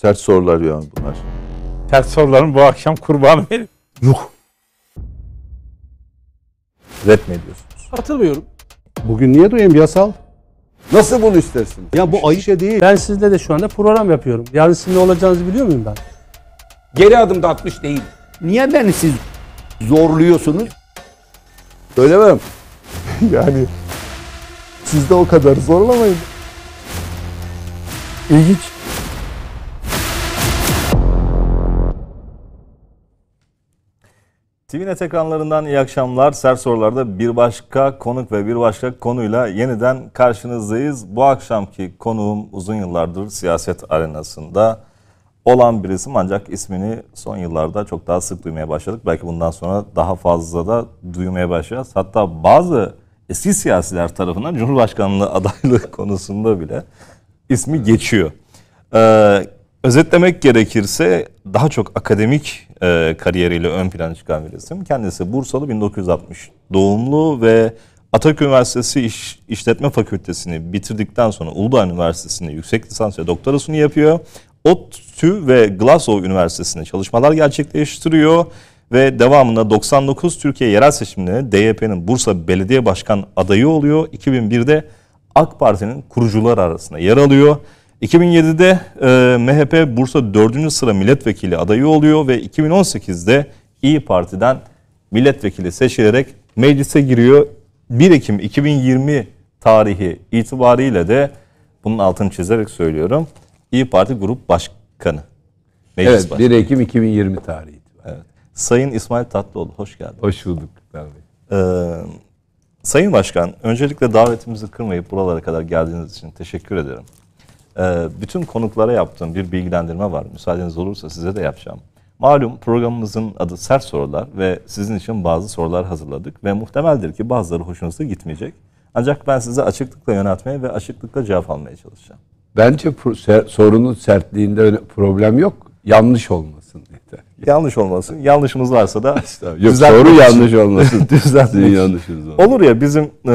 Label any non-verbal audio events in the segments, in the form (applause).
Sert sorular yani bunlar. Sert soruların bu akşam kurbanı benim. Yok. Rap mi ediyorsunuz? Katılmıyorum. Bugün niye duyayım yasal? Nasıl bunu istersin? Ya bu Ayşe değil. Ben sizle de şu anda program yapıyorum. Yarın sizin ne olacağınızı biliyor muyum ben? Geri adım da atmış değil. Niye beni siz zorluyorsunuz? Söylemem. (laughs) yani siz de o kadar zorlamayın. İlginç. TVNet ekranlarından iyi akşamlar. Sert sorularda bir başka konuk ve bir başka konuyla yeniden karşınızdayız. Bu akşamki konuğum uzun yıllardır siyaset arenasında olan bir isim ancak ismini son yıllarda çok daha sık duymaya başladık. Belki bundan sonra daha fazla da duymaya başlayacağız. Hatta bazı eski siyasiler tarafından Cumhurbaşkanlığı adaylığı (laughs) konusunda bile ismi geçiyor. Ee, özetlemek gerekirse daha çok akademik e, kariyeriyle ön plana çıkan bir isim. Kendisi Bursalı 1960 doğumlu ve Atatürk Üniversitesi İş, İşletme Fakültesini bitirdikten sonra Uludağ Üniversitesi'nde yüksek lisans ve doktorasını yapıyor. ODTÜ ve Glasgow Üniversitesi'nde çalışmalar gerçekleştiriyor ve devamında 99 Türkiye yerel seçimlerinde DYP'nin Bursa Belediye Başkan adayı oluyor. 2001'de AK Parti'nin kurucular arasında yer alıyor. 2007'de e, MHP Bursa 4. sıra milletvekili adayı oluyor ve 2018'de İyi Parti'den milletvekili seçilerek meclise giriyor. 1 Ekim 2020 tarihi itibariyle de bunun altını çizerek söylüyorum. İyi Parti Grup Başkanı. Meclis evet, 1 Ekim 2020 tarihi Evet. Sayın İsmail Tatlıoğlu hoş geldin. Hoş bulduk. Ee, Sayın Başkan, öncelikle davetimizi kırmayıp buralara kadar geldiğiniz için teşekkür ederim. Ee, bütün konuklara yaptığım bir bilgilendirme var. Müsaadeniz olursa size de yapacağım. Malum programımızın adı Sert Sorular ve sizin için bazı sorular hazırladık ve muhtemeldir ki bazıları hoşunuza gitmeyecek. Ancak ben size açıklıkla yöneltmeye ve açıklıkla cevap almaya çalışacağım. Bence sorunun sertliğinde problem yok. Yanlış olmasın yeter. (laughs) Yanlış olmasın. Yanlışımız varsa da Yok soru yanlış olmasın. (laughs) Düzeltmek yanlışımız olmasın. Olur ya bizim e,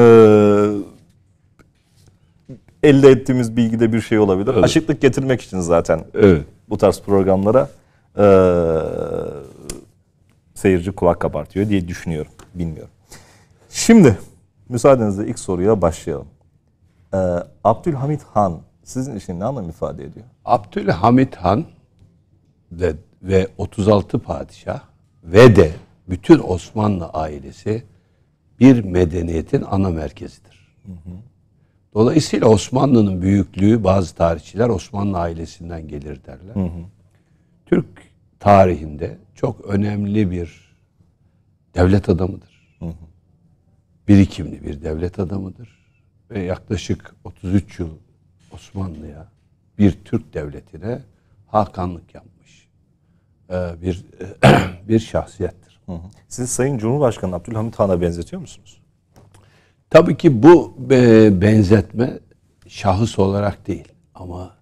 elde ettiğimiz bilgide bir şey olabilir. Evet. Açıklık getirmek için zaten evet. bu tarz programlara e, seyirci kulak kabartıyor diye düşünüyorum. Bilmiyorum. Şimdi müsaadenizle ilk soruya başlayalım. E, Abdülhamit Han sizin için ne anlam ifade ediyor? Abdülhamit Han de, ve 36 padişah ve de bütün Osmanlı ailesi bir medeniyetin ana merkezidir. Hı hı. Dolayısıyla Osmanlı'nın büyüklüğü bazı tarihçiler Osmanlı ailesinden gelir derler. Hı hı. Türk tarihinde çok önemli bir devlet adamıdır. Hı hı. Birikimli bir devlet adamıdır. Ve yaklaşık 33 yıl Osmanlı'ya bir Türk devletine hakanlık yapmış e, bir (clears throat) bir şahsiyettir. Hı hı. Siz Sayın Cumhurbaşkanı Abdülhamit Han'a benzetiyor musunuz? Tabii ki bu e, benzetme şahıs olarak değil ama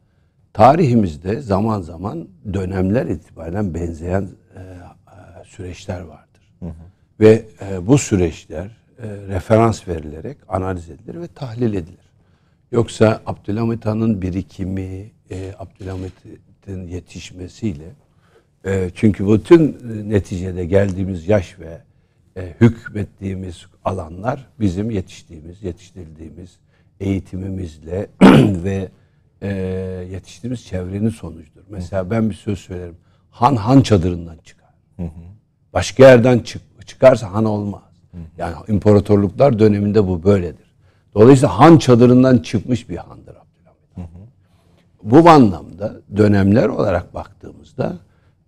tarihimizde zaman zaman dönemler itibaren benzeyen e, e, süreçler vardır. Hı hı. Ve bu süreçler referans verilerek analiz edilir ve tahlil edilir. Yoksa Abdülhamit Han'ın birikimi, Abdülhamit'in yetişmesiyle çünkü bütün neticede geldiğimiz yaş ve e, hükmettiğimiz alanlar bizim yetiştiğimiz, yetiştirildiğimiz eğitimimizle (clears throat) ve e, yetiştiğimiz çevrenin sonucudur. Mesela ben bir söz söylerim. Han han çadırından çıkar. Başka yerden çık, çıkarsa han olmaz. Yani imparatorluklar döneminde bu böyledir. Dolayısıyla han çadırından çıkmış bir handır Abdülhamit. Hı Bu anlamda dönemler olarak baktığımızda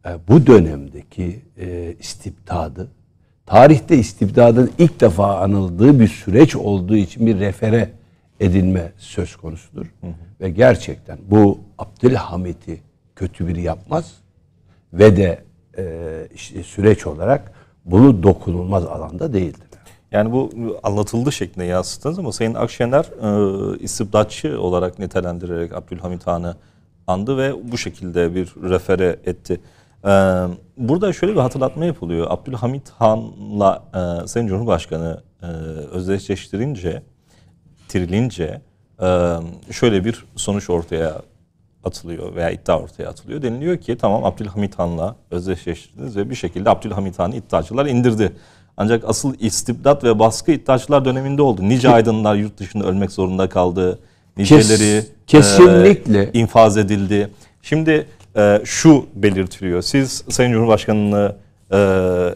e, bu dönemdeki e, istibdadı tarihte istibdadın ilk defa anıldığı bir süreç olduğu için bir refere edinme söz konusudur. Hı hı. Ve gerçekten bu Abdülhamit'i kötü biri yapmaz ve de e, işte süreç olarak bunu dokunulmaz alanda değildir. Yani bu anlatıldı şeklinde yansıttınız ama Sayın Akşener e, istibdatçı olarak nitelendirerek Abdülhamit Han'ı andı ve bu şekilde bir refere etti. Burada şöyle bir hatırlatma yapılıyor. Abdülhamit Han'la e, Sayın Cumhurbaşkanı e, özdeşleştirince, tirilince e, şöyle bir sonuç ortaya atılıyor veya iddia ortaya atılıyor. Deniliyor ki tamam Abdülhamit Han'la özdeşleştirdiniz ve bir şekilde Abdülhamit Han'ı iddiaçılar indirdi. Ancak asıl istibdat ve baskı iddiaçılar döneminde oldu. Nice aydınlar yurt dışında ölmek zorunda kaldı. Niceleri Kes, kesinlikle e, infaz edildi. Şimdi e, şu belirtiliyor. Siz Sayın Cumhurbaşkanı'nı e,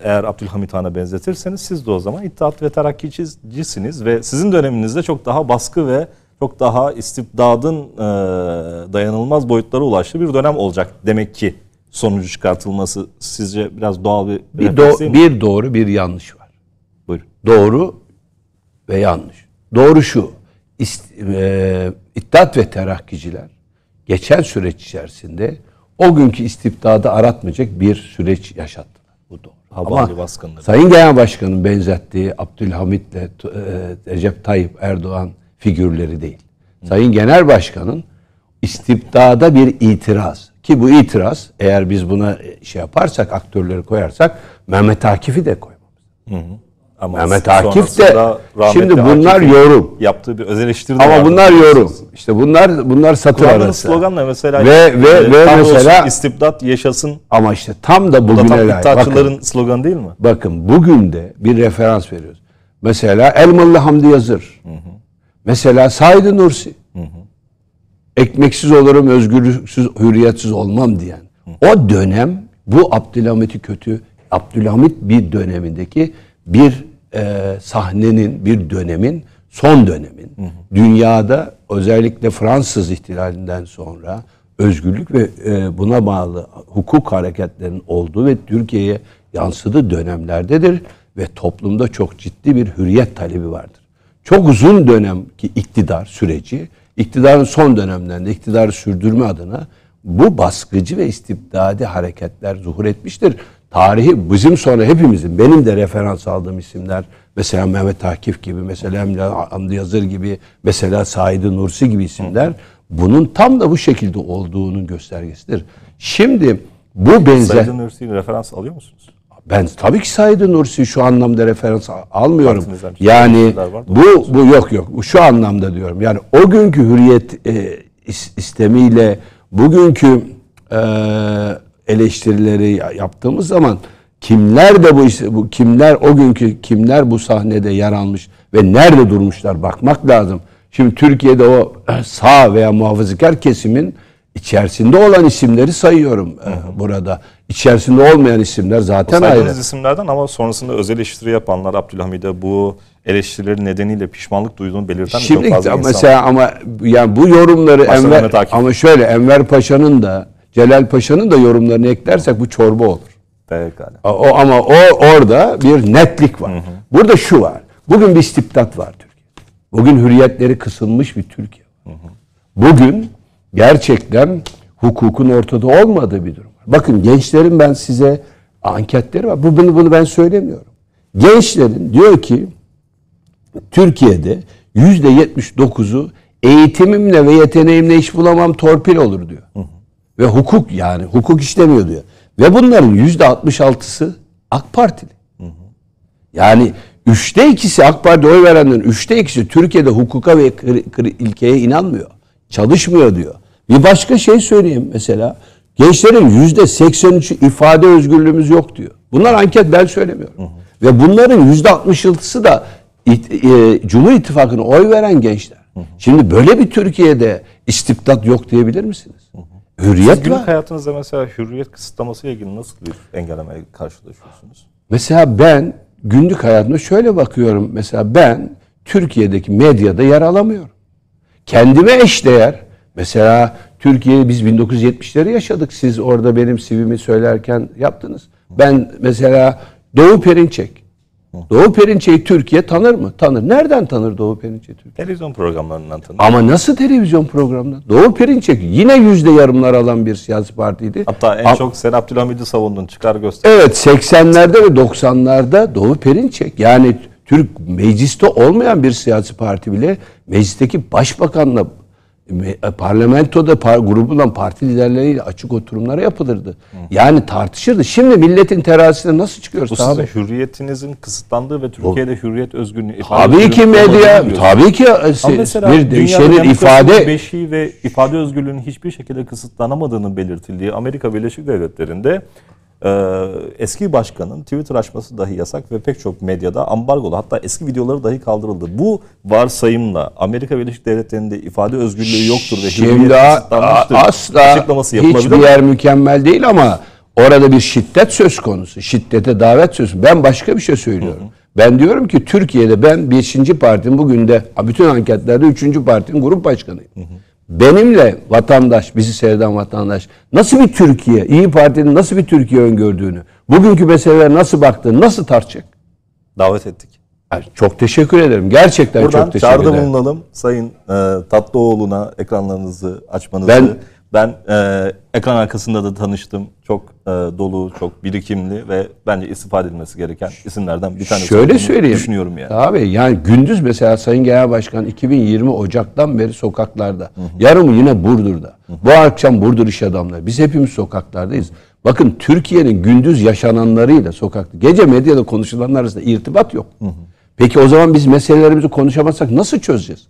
eğer Abdülhamit Han'a benzetirseniz siz de o zaman İttihat ve Terakki'cisiniz ve sizin döneminizde çok daha baskı ve çok daha istibdadın e, dayanılmaz boyutlara ulaştığı bir dönem olacak demek ki sonucu çıkartılması sizce biraz doğal bir bir, do- bir doğru bir yanlış var. Buyurun. Doğru ve yanlış. Doğru şu. İst, e, İttihat ve Terakkiciler geçen süreç içerisinde o günkü istibdada aratmayacak bir süreç yaşattı. Bu doğru. Havali Ama baskınları. Sayın Genel Başkan'ın benzettiği Abdülhamit ile e, Recep Tayyip Erdoğan figürleri değil. Sayın Genel Başkan'ın istibdada bir itiraz. Ki bu itiraz eğer biz buna e, şey yaparsak, aktörleri koyarsak Mehmet Akif'i de koymamız. Hı hı. Ama Mehmet Akif de şimdi bunlar Akif'in yorum. Yaptığı bir öz Ama bunlar yorum. İşte bunlar bunlar satır Kur'an'ın arası. sloganla mesela ve e, ve, ve tam mesela olsun, istibdat yaşasın. Ama işte tam da bugüne bakın, sloganı değil mi? Bakın bugün de bir referans veriyoruz. Mesela Elmalı Hamdi Yazır. Hı hı. Mesela Said Nursi. Hı hı. Ekmeksiz olurum, özgürlüksüz, hürriyetsiz olmam diyen. hı. O dönem bu Abdülhamit'i kötü, Abdülhamit bir dönemindeki bir e, sahnenin bir dönemin son dönemin hı hı. dünyada özellikle Fransız ihtilalinden sonra özgürlük ve e, buna bağlı hukuk hareketlerinin olduğu ve Türkiye'ye yansıdığı dönemlerdedir ve toplumda çok ciddi bir hürriyet talebi vardır. Çok uzun dönemki iktidar süreci, iktidarın son dönemlerinde iktidarı sürdürme adına bu baskıcı ve istibdadi hareketler zuhur etmiştir tarihi bizim sonra hepimizin benim de referans aldığım isimler mesela Mehmet Akif gibi mesela Hamdi Yazır gibi mesela Said Nursi gibi isimler bunun tam da bu şekilde olduğunun göstergesidir. Şimdi bu benzer... Said Nursi'yi referans alıyor musunuz? Ben tabii ki Said Nursi şu anlamda referans almıyorum. Şey yani bu bu yok yok. Şu anlamda diyorum. Yani o günkü hürriyet e, istemiyle bugünkü eee eleştirileri yaptığımız zaman kimler de bu, bu kimler o günkü kimler bu sahnede yer almış ve nerede durmuşlar bakmak lazım. Şimdi Türkiye'de o eh, sağ veya muhafazakar kesimin içerisinde olan isimleri sayıyorum eh, hı hı. burada. İçerisinde olmayan isimler zaten ayrı. isimlerden ama sonrasında öz eleştiri yapanlar Abdülhamid'e bu eleştirileri nedeniyle pişmanlık duyduğunu belirten Şimdi çok fazla mesela insan. Mesela ama yani bu yorumları Baştan Enver, ama şöyle Enver Paşa'nın da Celal Paşa'nın da yorumlarını eklersek bu çorba olur. Pekala. O, ama o orada bir netlik var. Hı hı. Burada şu var. Bugün bir istibdat var Türkiye. Bugün hürriyetleri kısılmış bir Türkiye. Hı hı. Bugün gerçekten hukukun ortada olmadığı bir durum Bakın gençlerin ben size anketleri var. Bu, bunu, bunu ben söylemiyorum. Gençlerin diyor ki Türkiye'de yüzde yetmiş dokuzu eğitimimle ve yeteneğimle iş bulamam torpil olur diyor. Hı hı. Ve hukuk yani hukuk işlemiyor diyor. Ve bunların yüzde 66'sı AK Partili. Hı hı. Yani üçte ikisi AK Parti oy verenlerin üçte ikisi Türkiye'de hukuka ve ilkeye inanmıyor. Çalışmıyor diyor. Bir başka şey söyleyeyim mesela. Gençlerin yüzde 83'ü ifade özgürlüğümüz yok diyor. Bunlar anket ben söylemiyorum. Hı hı. Ve bunların yüzde 66'sı da e, Cumhur İttifakı'na oy veren gençler. Hı hı. Şimdi böyle bir Türkiye'de istibdat yok diyebilir misiniz? Hı hı. Hürriyet Siz günlük var. hayatınızda mesela hürriyet kısıtlaması ile ilgili nasıl bir engellemeyle karşılaşıyorsunuz? Mesela ben günlük hayatımda şöyle bakıyorum. Mesela ben Türkiye'deki medyada yer alamıyorum. Kendime eşdeğer. Mesela Türkiye biz 1970'leri yaşadık. Siz orada benim CV'mi söylerken yaptınız. Ben mesela Doğu Perinçek Doğu Perinçe'yi Türkiye tanır mı? Tanır. Nereden tanır Doğu Perinçe Türkiye? Televizyon programlarından tanır. Ama nasıl televizyon programından? Doğu Perinçe yine yüzde yarımlar alan bir siyasi partiydi. Hatta en A- çok sen Abdülhamid'i savundun çıkar göster. Evet 80'lerde ve 90'larda Doğu Perinçek yani Türk mecliste olmayan bir siyasi parti bile meclisteki başbakanla e, parlamentoda par, grubundan parti liderleriyle açık oturumlara yapılırdı. Hı. Yani tartışırdı. Şimdi milletin terazisine nasıl çıkıyoruz? Bu tabi? size hürriyetinizin kısıtlandığı ve Türkiye'de o, hürriyet özgünlüğü... Tabii ki medya, tabii ki e, bir şeyin ifade... Beşiği ve ifade özgürlüğünün hiçbir şekilde kısıtlanamadığını belirtildiği Amerika Birleşik Devletleri'nde ee, eski başkanın Twitter açması dahi yasak ve pek çok medyada ambargolu hatta eski videoları dahi kaldırıldı. Bu varsayımla Amerika Birleşik Devletleri'nde ifade özgürlüğü yoktur ve Şimdi asla açıklaması hiçbir yer mükemmel değil ama orada bir şiddet söz konusu. Şiddete davet söz Ben başka bir şey söylüyorum. Hı hı. Ben diyorum ki Türkiye'de ben 5. partinin bugün de bütün anketlerde 3. partinin grup başkanıyım. Hı hı benimle vatandaş, bizi seyreden vatandaş nasıl bir Türkiye, İyi Parti'nin nasıl bir Türkiye öngördüğünü, bugünkü meselelere nasıl baktığını nasıl tartacak? Davet ettik. Yani çok teşekkür ederim. Gerçekten Buradan çok teşekkür ederim. Buradan çağrıda bulunalım Sayın e, Tatlıoğlu'na ekranlarınızı açmanızı ben, ben e, ekran arkasında da tanıştım. Çok e, dolu, çok birikimli ve bence istifade edilmesi gereken isimlerden bir tanesi. Şöyle söyleyeyim. Düşünüyorum yani. Abi yani gündüz mesela Sayın Genel Başkan 2020 Ocak'tan beri sokaklarda. Hı hı. Yarın yine Burdur'da. Hı hı. Bu akşam Burdur iş adamları. Biz hepimiz sokaklardayız. Hı hı. Bakın Türkiye'nin gündüz yaşananlarıyla sokakta, gece medyada konuşulanlar arasında irtibat yok. Hı hı. Peki o zaman biz meselelerimizi konuşamazsak nasıl çözeceğiz?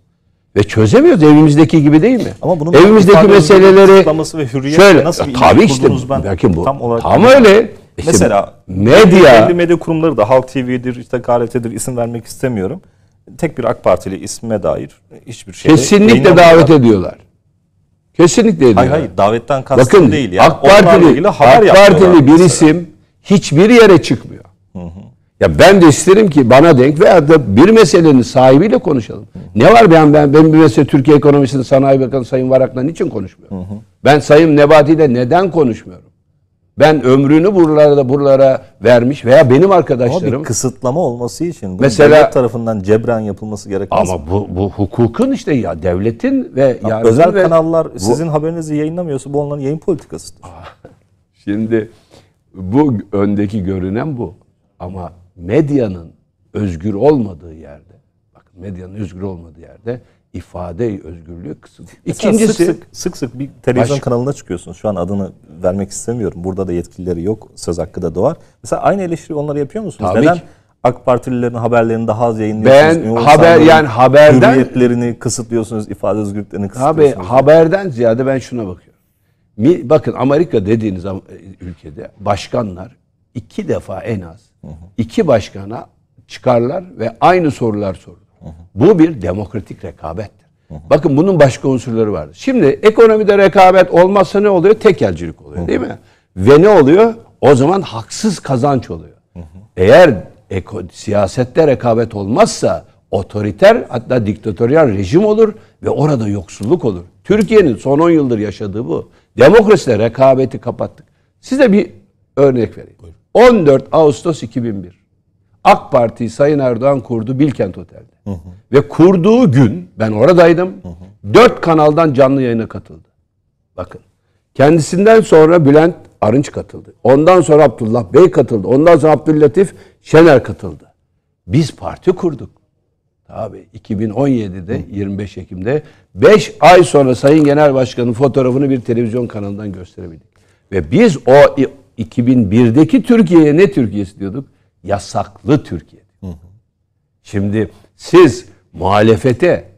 Ve çözemiyoruz evimizdeki gibi değil mi? Ama bunun evimizdeki meseleleri ve hürriyet şöyle nasıl bir tabii işte ben bakın bu tam, olarak tam öyle. İşte Mesela medya belli medya kurumları da Halk TV'dir, işte KRT'dir isim vermek istemiyorum. Tek bir AK Partili isme dair hiçbir şey kesinlikle davet ediyorlar. Kesinlikle ediyorlar. Hayır hayır davetten kastım Bakın, değil ya. Yani. AK Partili, AK Partili bir isim hiçbir yere çıkmıyor. Hı hı. Ya ben de isterim ki bana denk veya da bir meselenin sahibiyle konuşalım. Hı. Ne var ben ben ben bir mesele Türkiye ekonomisinin Sanayi Bakanı Sayın Varak'la niçin konuşmuyorum? Hı hı. Ben Sayın Nebati ile neden konuşmuyorum? Ben ömrünü buralarda buralara vermiş veya benim arkadaşlarım. Ama bir kısıtlama olması için bu mesela, devlet tarafından cebren yapılması gerekmez. Ama bu, bu hukukun işte ya devletin ve ya özel ve, kanallar bu, sizin haberinizi yayınlamıyorsa bu onların yayın politikasıdır. (laughs) Şimdi bu öndeki görünen bu. Ama medyanın özgür olmadığı yerde, bak medyanın özgür olmadığı yerde ifade özgürlüğü kısıtlı. İkincisi sık sık, sık sık bir televizyon baş... kanalına çıkıyorsunuz. Şu an adını vermek istemiyorum. Burada da yetkilileri yok. Söz hakkı da doğar. Mesela aynı eleştiri onları yapıyor musunuz? Tabii Neden ki. AK Partililerin haberlerini daha az yayınlıyorsunuz? Ben haber yani haberden hürriyetlerini kısıtlıyorsunuz, ifade özgürlüklerini kısıtlıyorsunuz. Tabii haberden ziyade ben şuna bakıyorum. Bakın Amerika dediğiniz e, ülkede başkanlar iki defa en az Hı İki başkana çıkarlar ve aynı sorular sorulur. Bu bir demokratik rekabettir. Bakın bunun başka unsurları vardır. Şimdi ekonomide rekabet olmazsa ne oluyor? Tekelcilik oluyor değil mi? Ve ne oluyor? O zaman haksız kazanç oluyor. Eğer eko, siyasette rekabet olmazsa otoriter hatta diktatöryal rejim olur ve orada yoksulluk olur. Türkiye'nin son 10 yıldır yaşadığı bu. Demokrasiyle rekabeti kapattık. Size bir örnek vereyim. Buyurun. 14 Ağustos 2001. AK Parti Sayın Erdoğan kurdu Bilkent Otel'de. Hı hı. Ve kurduğu gün ben oradaydım. Hı hı. 4 kanaldan canlı yayına katıldı. Bakın. Kendisinden sonra Bülent Arınç katıldı. Ondan sonra Abdullah Bey katıldı. Ondan sonra Abdüllatif Şener katıldı. Biz parti kurduk. Abi 2017'de Hı. 25 Ekim'de 5 ay sonra Sayın Genel Başkan'ın fotoğrafını bir televizyon kanalından gösterebildik. Ve biz o 2001'deki Türkiye'ye ne Türkiye'si diyorduk? Yasaklı Türkiye. Hı hı. Şimdi siz muhalefete,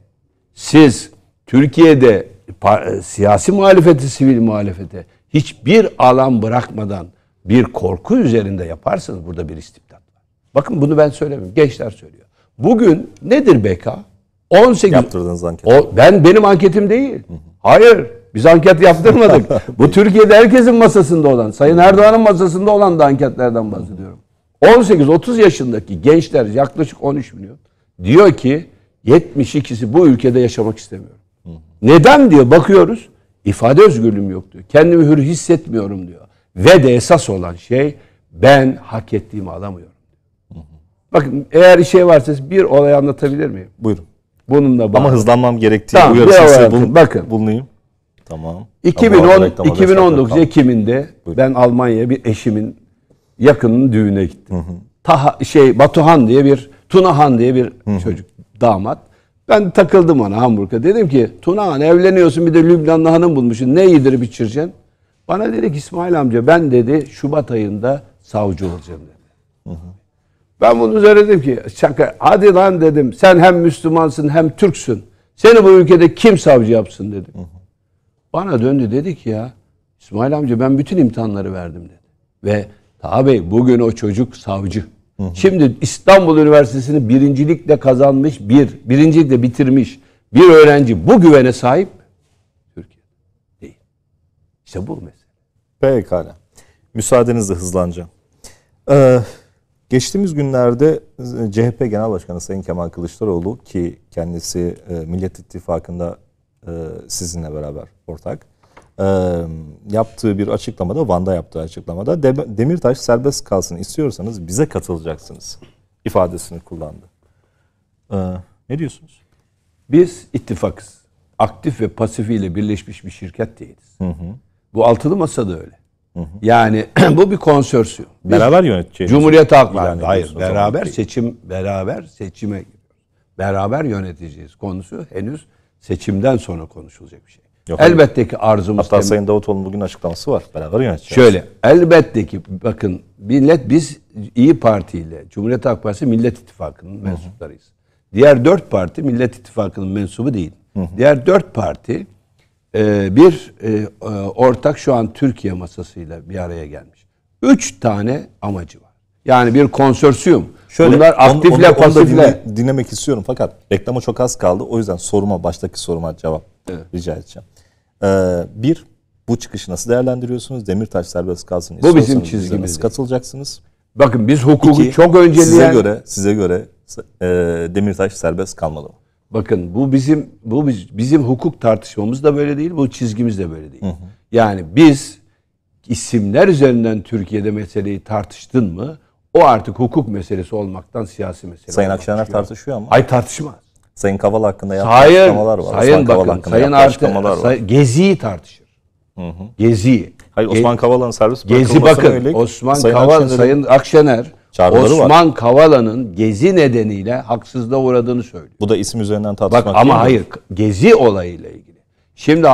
siz Türkiye'de e, siyasi muhalefete, sivil muhalefete hiçbir alan bırakmadan bir korku üzerinde yaparsanız burada bir istibdat var. Bakın bunu ben söylemiyorum. Gençler söylüyor. Bugün nedir BK? 18 yaptırdığınız anket. O, ben benim anketim değil. Hı hı. Hayır. Biz anket yaptırmadık. (laughs) Bu Türkiye'de herkesin masasında olan, Sayın Erdoğan'ın masasında olan da anketlerden bahsediyorum. 18-30 yaşındaki gençler yaklaşık 13 milyon diyor ki 72'si bu ülkede yaşamak istemiyor. Neden diyor bakıyoruz. İfade özgürlüğüm yok diyor. Kendimi hür hissetmiyorum diyor. Ve de esas olan şey ben hak ettiğimi alamıyorum. Hı Bakın eğer bir şey varsa bir olay anlatabilir miyim? Buyurun. Bununla bağlı. Ama hızlanmam gerektiği tamam, uyarısında bulun, bakın, bulunayım. Tamam. 2010 2019 Ekim'inde Buyurun. ben Almanya'ya bir eşimin yakınının düğüne gittim. Hı hı. Taha şey Batuhan diye bir Tunahan diye bir hı hı. çocuk damat. Ben takıldım ona Hamburg'a. Dedim ki Tunahan evleniyorsun bir de Lübnanlı hanım bulmuşsun. Ne yedirip içireceksin? Bana dedi ki İsmail amca ben dedi Şubat ayında savcı olacağım dedi. Hı hı. Ben bunu üzerine dedim ki şaka hadi lan dedim sen hem Müslümansın hem Türksün. Seni bu ülkede kim savcı yapsın dedim. Hı hı. Bana döndü dedi ki ya İsmail amca ben bütün imtihanları verdim dedi. Ve Taha bugün o çocuk savcı. Şimdi İstanbul Üniversitesi'ni birincilikle kazanmış bir, birincilikle bitirmiş bir öğrenci bu güvene sahip Türkiye değil. İşte bu mesele. Pekala. Müsaadenizle hızlanacağım. Ee, geçtiğimiz günlerde e, CHP Genel Başkanı Sayın Kemal Kılıçdaroğlu ki kendisi e, Millet İttifakı'nda e, sizinle beraber ortak. E, yaptığı bir açıklamada, Van'da yaptığı açıklamada Demirtaş serbest kalsın istiyorsanız bize katılacaksınız ifadesini kullandı. E, ne diyorsunuz? Biz ittifakız. Aktif ve pasifiyle birleşmiş bir şirket değiliz. Hı hı. Bu altılı masa da öyle. Hı hı. Yani (clears throat) bu bir konsorsiyum. Biz beraber yöneteceğiz. Cumhuriyet Halk Partisi. Hayır, beraber seçim, beraber seçime beraber yöneteceğiz konusu henüz seçimden sonra konuşulacak bir şey. Yok, elbette hayır. ki arzumuz... Hatta temiz. Sayın Davutoğlu'nun bugün açıklaması var. Beraber yöneteceğiz. Şöyle, elbette ki bakın millet biz İyi Parti ile Cumhuriyet Halk Partisi Millet İttifakı'nın mensuplarıyız. Diğer dört parti Millet İttifakı'nın mensubu değil. Hı hı. Diğer dört parti e, bir e, e ortak şu an Türkiye masasıyla bir araya gelmiş. Üç tane amacı var. Yani bir konsorsiyum. Şöyle, Bunlar aktifle pasifle. dinlemek istiyorum fakat reklama çok az kaldı. O yüzden soruma, baştaki soruma cevap evet. rica edeceğim. Ee, bir, bu çıkışı nasıl değerlendiriyorsunuz? Demirtaş serbest kalsın. Bu bizim çizgimiz. katılacaksınız? Bakın biz hukuku İki, çok önceleyen... Size göre, size göre e, Demirtaş serbest kalmalı mı? Bakın bu bizim bu bizim hukuk tartışmamız da böyle değil, bu çizgimiz de böyle değil. Hı hı. Yani biz isimler üzerinden Türkiye'de meseleyi tartıştın mı? O artık hukuk meselesi olmaktan siyasi mesele. Sayın Akşener tartışıyor ama. Hayır tartışmaz. Sayın Kavala hakkında yaptığı hayır, açıklamalar var. Sayın Osman bakın, hakkında Sayın yaptığı açıklamalar var. Gezi'yi tartışır. Hı hı. Gezi'yi. Hayır Osman Kavala'nın servis Gezi bakın yönelik, Osman Sayın Kavala, Sayın Akşener Osman Kavala'nın Gezi nedeniyle haksızlığa uğradığını söylüyor. Bu da isim üzerinden tartışmak Bak, ama hayır Gezi olayıyla ilgili. Şimdi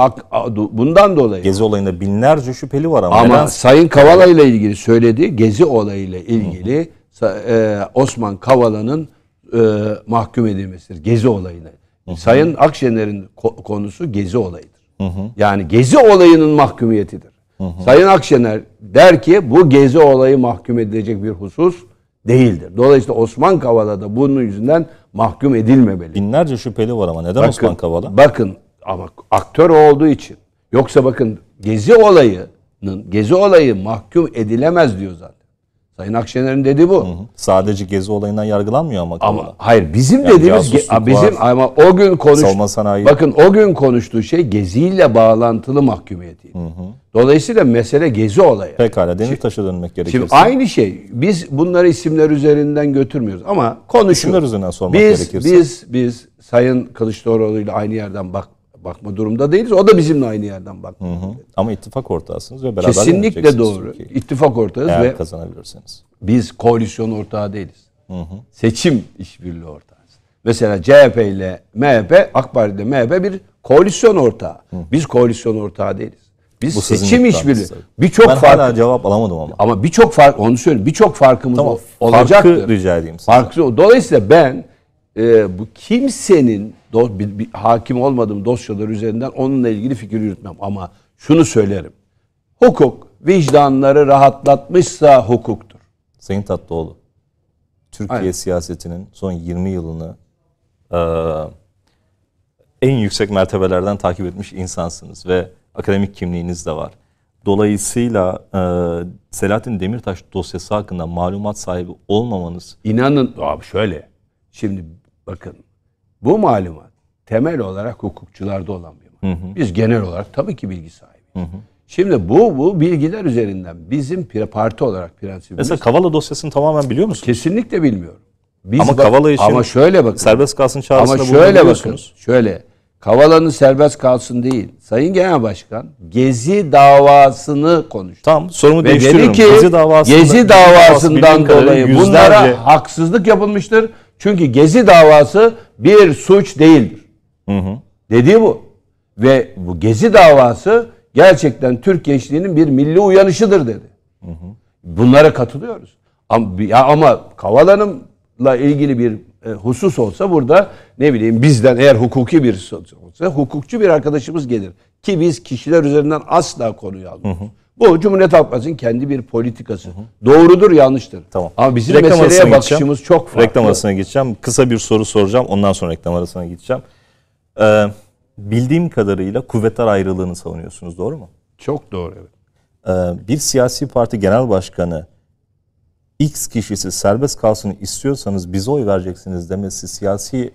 bundan dolayı Gezi olayında binlerce şüpheli var ama ama neden? Sayın Kavala ile ilgili söylediği Gezi olayıyla ilgili e, Osman Kavala'nın e, mahkum edilmesidir Gezi olayına. Sayın Akşener'in konusu Gezi olayıdır. Hı hı. Yani Gezi olayının mahkumiyetidir. Hı hı. Sayın Akşener der ki bu Gezi olayı mahkum edilecek bir husus değildir. Dolayısıyla Osman Kavala da bunun yüzünden mahkum edilmemeli. Binlerce şüpheli var ama neden bakın, Osman Kavala? Bakın ama aktör olduğu için. Yoksa bakın Gezi olayının, Gezi olayı mahkum edilemez diyor zaten. Sayın Akşener'in dediği bu. Hı hı. Sadece gezi olayından yargılanmıyor ama. Ama hayır bizim yani dediğimiz bizim var, ama o gün konuş Bakın o gün konuştuğu şey geziyle bağlantılı mahkumiyeti. Hı hı. Dolayısıyla mesele gezi olayı. Pekala Demirtaş'a dönmek gerekirse. Şimdi aynı şey. Biz bunları isimler üzerinden götürmüyoruz ama konuşuyoruz. İsimler üzerinden sormak biz, gerekirse. Biz biz Sayın Kılıçdaroğlu ile aynı yerden bak bakma durumda değiliz. O da bizimle aynı yerden bakma. Hı hı. Ama ittifak ortağısınız ve beraber Kesinlikle doğru. Ki, ittifak ortağız eğer ve kazanabilirsiniz. Biz koalisyon ortağı değiliz. Hı hı. Seçim işbirliği ortağız. Mesela CHP ile MHP, AK Parti ile MHP bir koalisyon ortağı. Hı. Biz koalisyon ortağı değiliz. Biz Bu seçim işbirliği. Birçok fark. Ben hala cevap alamadım ama. Ama birçok fark onu söyleyeyim. Birçok farkımız tamam, olacaktır. Farkı rica edeyim Farklı. Dolayısıyla ben e, bu kimsenin do, bir, bir, hakim olmadığım dosyalar üzerinden onunla ilgili fikir yürütmem. Ama şunu söylerim. Hukuk vicdanları rahatlatmışsa hukuktur. Sayın Tatlıoğlu, Türkiye Aynen. siyasetinin son 20 yılını e, en yüksek mertebelerden takip etmiş insansınız ve akademik kimliğiniz de var. Dolayısıyla e, Selahattin Demirtaş dosyası hakkında malumat sahibi olmamanız... inanın. abi şöyle, şimdi bakın bu malumat temel olarak hukukçularda olan bir malumat. Hı hı. Biz genel olarak tabii ki bilgi sahibi. Hı hı. Şimdi bu bu bilgiler üzerinden bizim parti olarak prensibimiz... Mesela Kavala dosyasını tamamen biliyor musunuz? Kesinlikle bilmiyorum. Biz ama bak, Kavala için ama şöyle bakın, serbest kalsın çağrısında ama şöyle bakın, şöyle Kavala'nın serbest kalsın değil. Sayın Genel Başkan Gezi davasını konuştu. Tamam sorumu Ve değiştiriyorum. ki, Gezi, davasında, Gezi davasından dolayı yüzlerce... bunlara haksızlık yapılmıştır. Çünkü Gezi davası bir suç değildir. Hı hı. Dediği bu. Ve bu Gezi davası gerçekten Türk gençliğinin bir milli uyanışıdır dedi. Hı hı. Bunlara katılıyoruz. Ama, ya ama Kavala'nınla ilgili bir e, husus olsa burada ne bileyim bizden eğer hukuki bir olsa hukukçu bir arkadaşımız gelir. Ki biz kişiler üzerinden asla konuyu almıyoruz. Hı hı. Bu Cumhuriyet Halk Partisi'nin kendi bir politikası. Hı hı. Doğrudur, yanlıştır. Tamam. Ama bizim reklam meseleye bakışımız geçeceğim. çok farklı. Reklam arasına geçeceğim. Kısa bir soru soracağım. Ondan sonra reklam arasına gideceğim. Ee, bildiğim kadarıyla kuvvetler ayrılığını savunuyorsunuz. Doğru mu? Çok doğru. Evet. Ee, bir siyasi parti genel başkanı X kişisi serbest kalsın istiyorsanız bize oy vereceksiniz demesi siyasi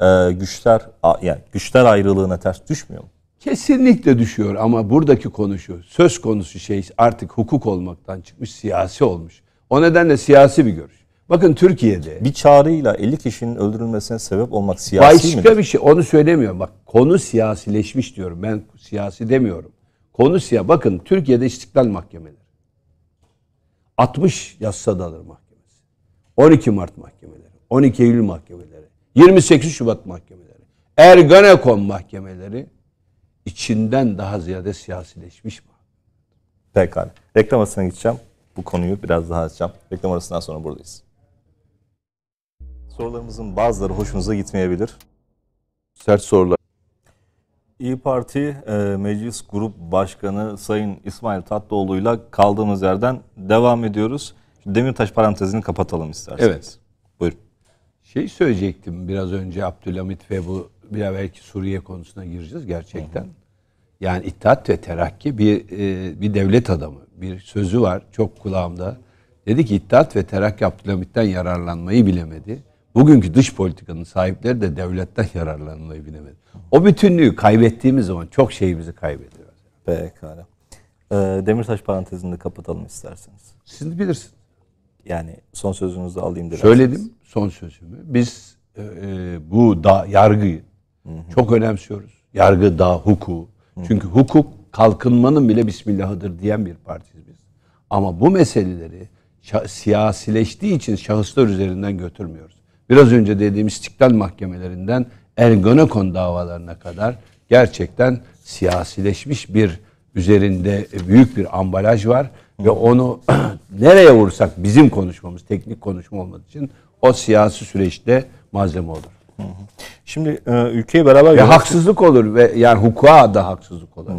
e, güçler yani güçler ayrılığına ters düşmüyor mu? Kesinlikle düşüyor ama buradaki konu şu. Söz konusu şey artık hukuk olmaktan çıkmış siyasi olmuş. O nedenle siyasi bir görüş. Bakın Türkiye'de bir çağrıyla 50 kişinin öldürülmesine sebep olmak siyasi başka midir? Başka bir şey onu söylemiyorum. Bak konu siyasileşmiş diyorum. Ben siyasi demiyorum. Konu siyasi. Bakın Türkiye'de istiklal mahkemeleri. 60 yassa dalır mahkemesi. 12 Mart mahkemeleri. 12 Eylül mahkemeleri. 28 Şubat mahkemeleri. Ergenekon mahkemeleri içinden daha ziyade siyasileşmiş mi? Pekala. Reklam arasına gideceğim. Bu konuyu biraz daha açacağım. Reklam arasından sonra buradayız. Sorularımızın bazıları hoşunuza gitmeyebilir. Sert sorular. İyi Parti e, Meclis Grup Başkanı Sayın İsmail Tatlıoğlu'yla kaldığımız yerden devam ediyoruz. Demirtaş parantezini kapatalım isterseniz. Evet. Buyurun. Şey söyleyecektim biraz önce Abdülhamit ve bu biraz belki Suriye konusuna gireceğiz gerçekten. Yani İttihat ve Terakki bir e, bir devlet adamı. Bir sözü var çok kulağımda. Dedi ki İttihat ve Terakki Abdülhamit'ten yararlanmayı bilemedi. Bugünkü dış politikanın sahipleri de devletten yararlanmayı bilemedi. O bütünlüğü kaybettiğimiz zaman çok şeyimizi kaybediyoruz. Pekala. Ee, Demirtaş parantezini de kapatalım isterseniz. Siz bilirsiniz. Yani son sözünüzü alayım dilerseniz. Söyledim son sözümü. Biz e, e bu da, yargıyı çok önemsiyoruz. Yargı da hukuku. Hı. Çünkü hukuk kalkınmanın bile bismillahıdır diyen bir partiyiz biz. Ama bu meseleleri siyasileştiği için şahıslar üzerinden götürmüyoruz. Biraz önce dediğim istiklal mahkemelerinden Ergonekon davalarına kadar gerçekten siyasileşmiş bir üzerinde büyük bir ambalaj var ve onu (clears throat) nereye vursak bizim konuşmamız teknik konuşma olmadığı için o siyasi süreçte malzeme olur. Şimdi e, ülkeyi beraber... Ve yönet- haksızlık olur. ve Yani hukuka da haksızlık olur.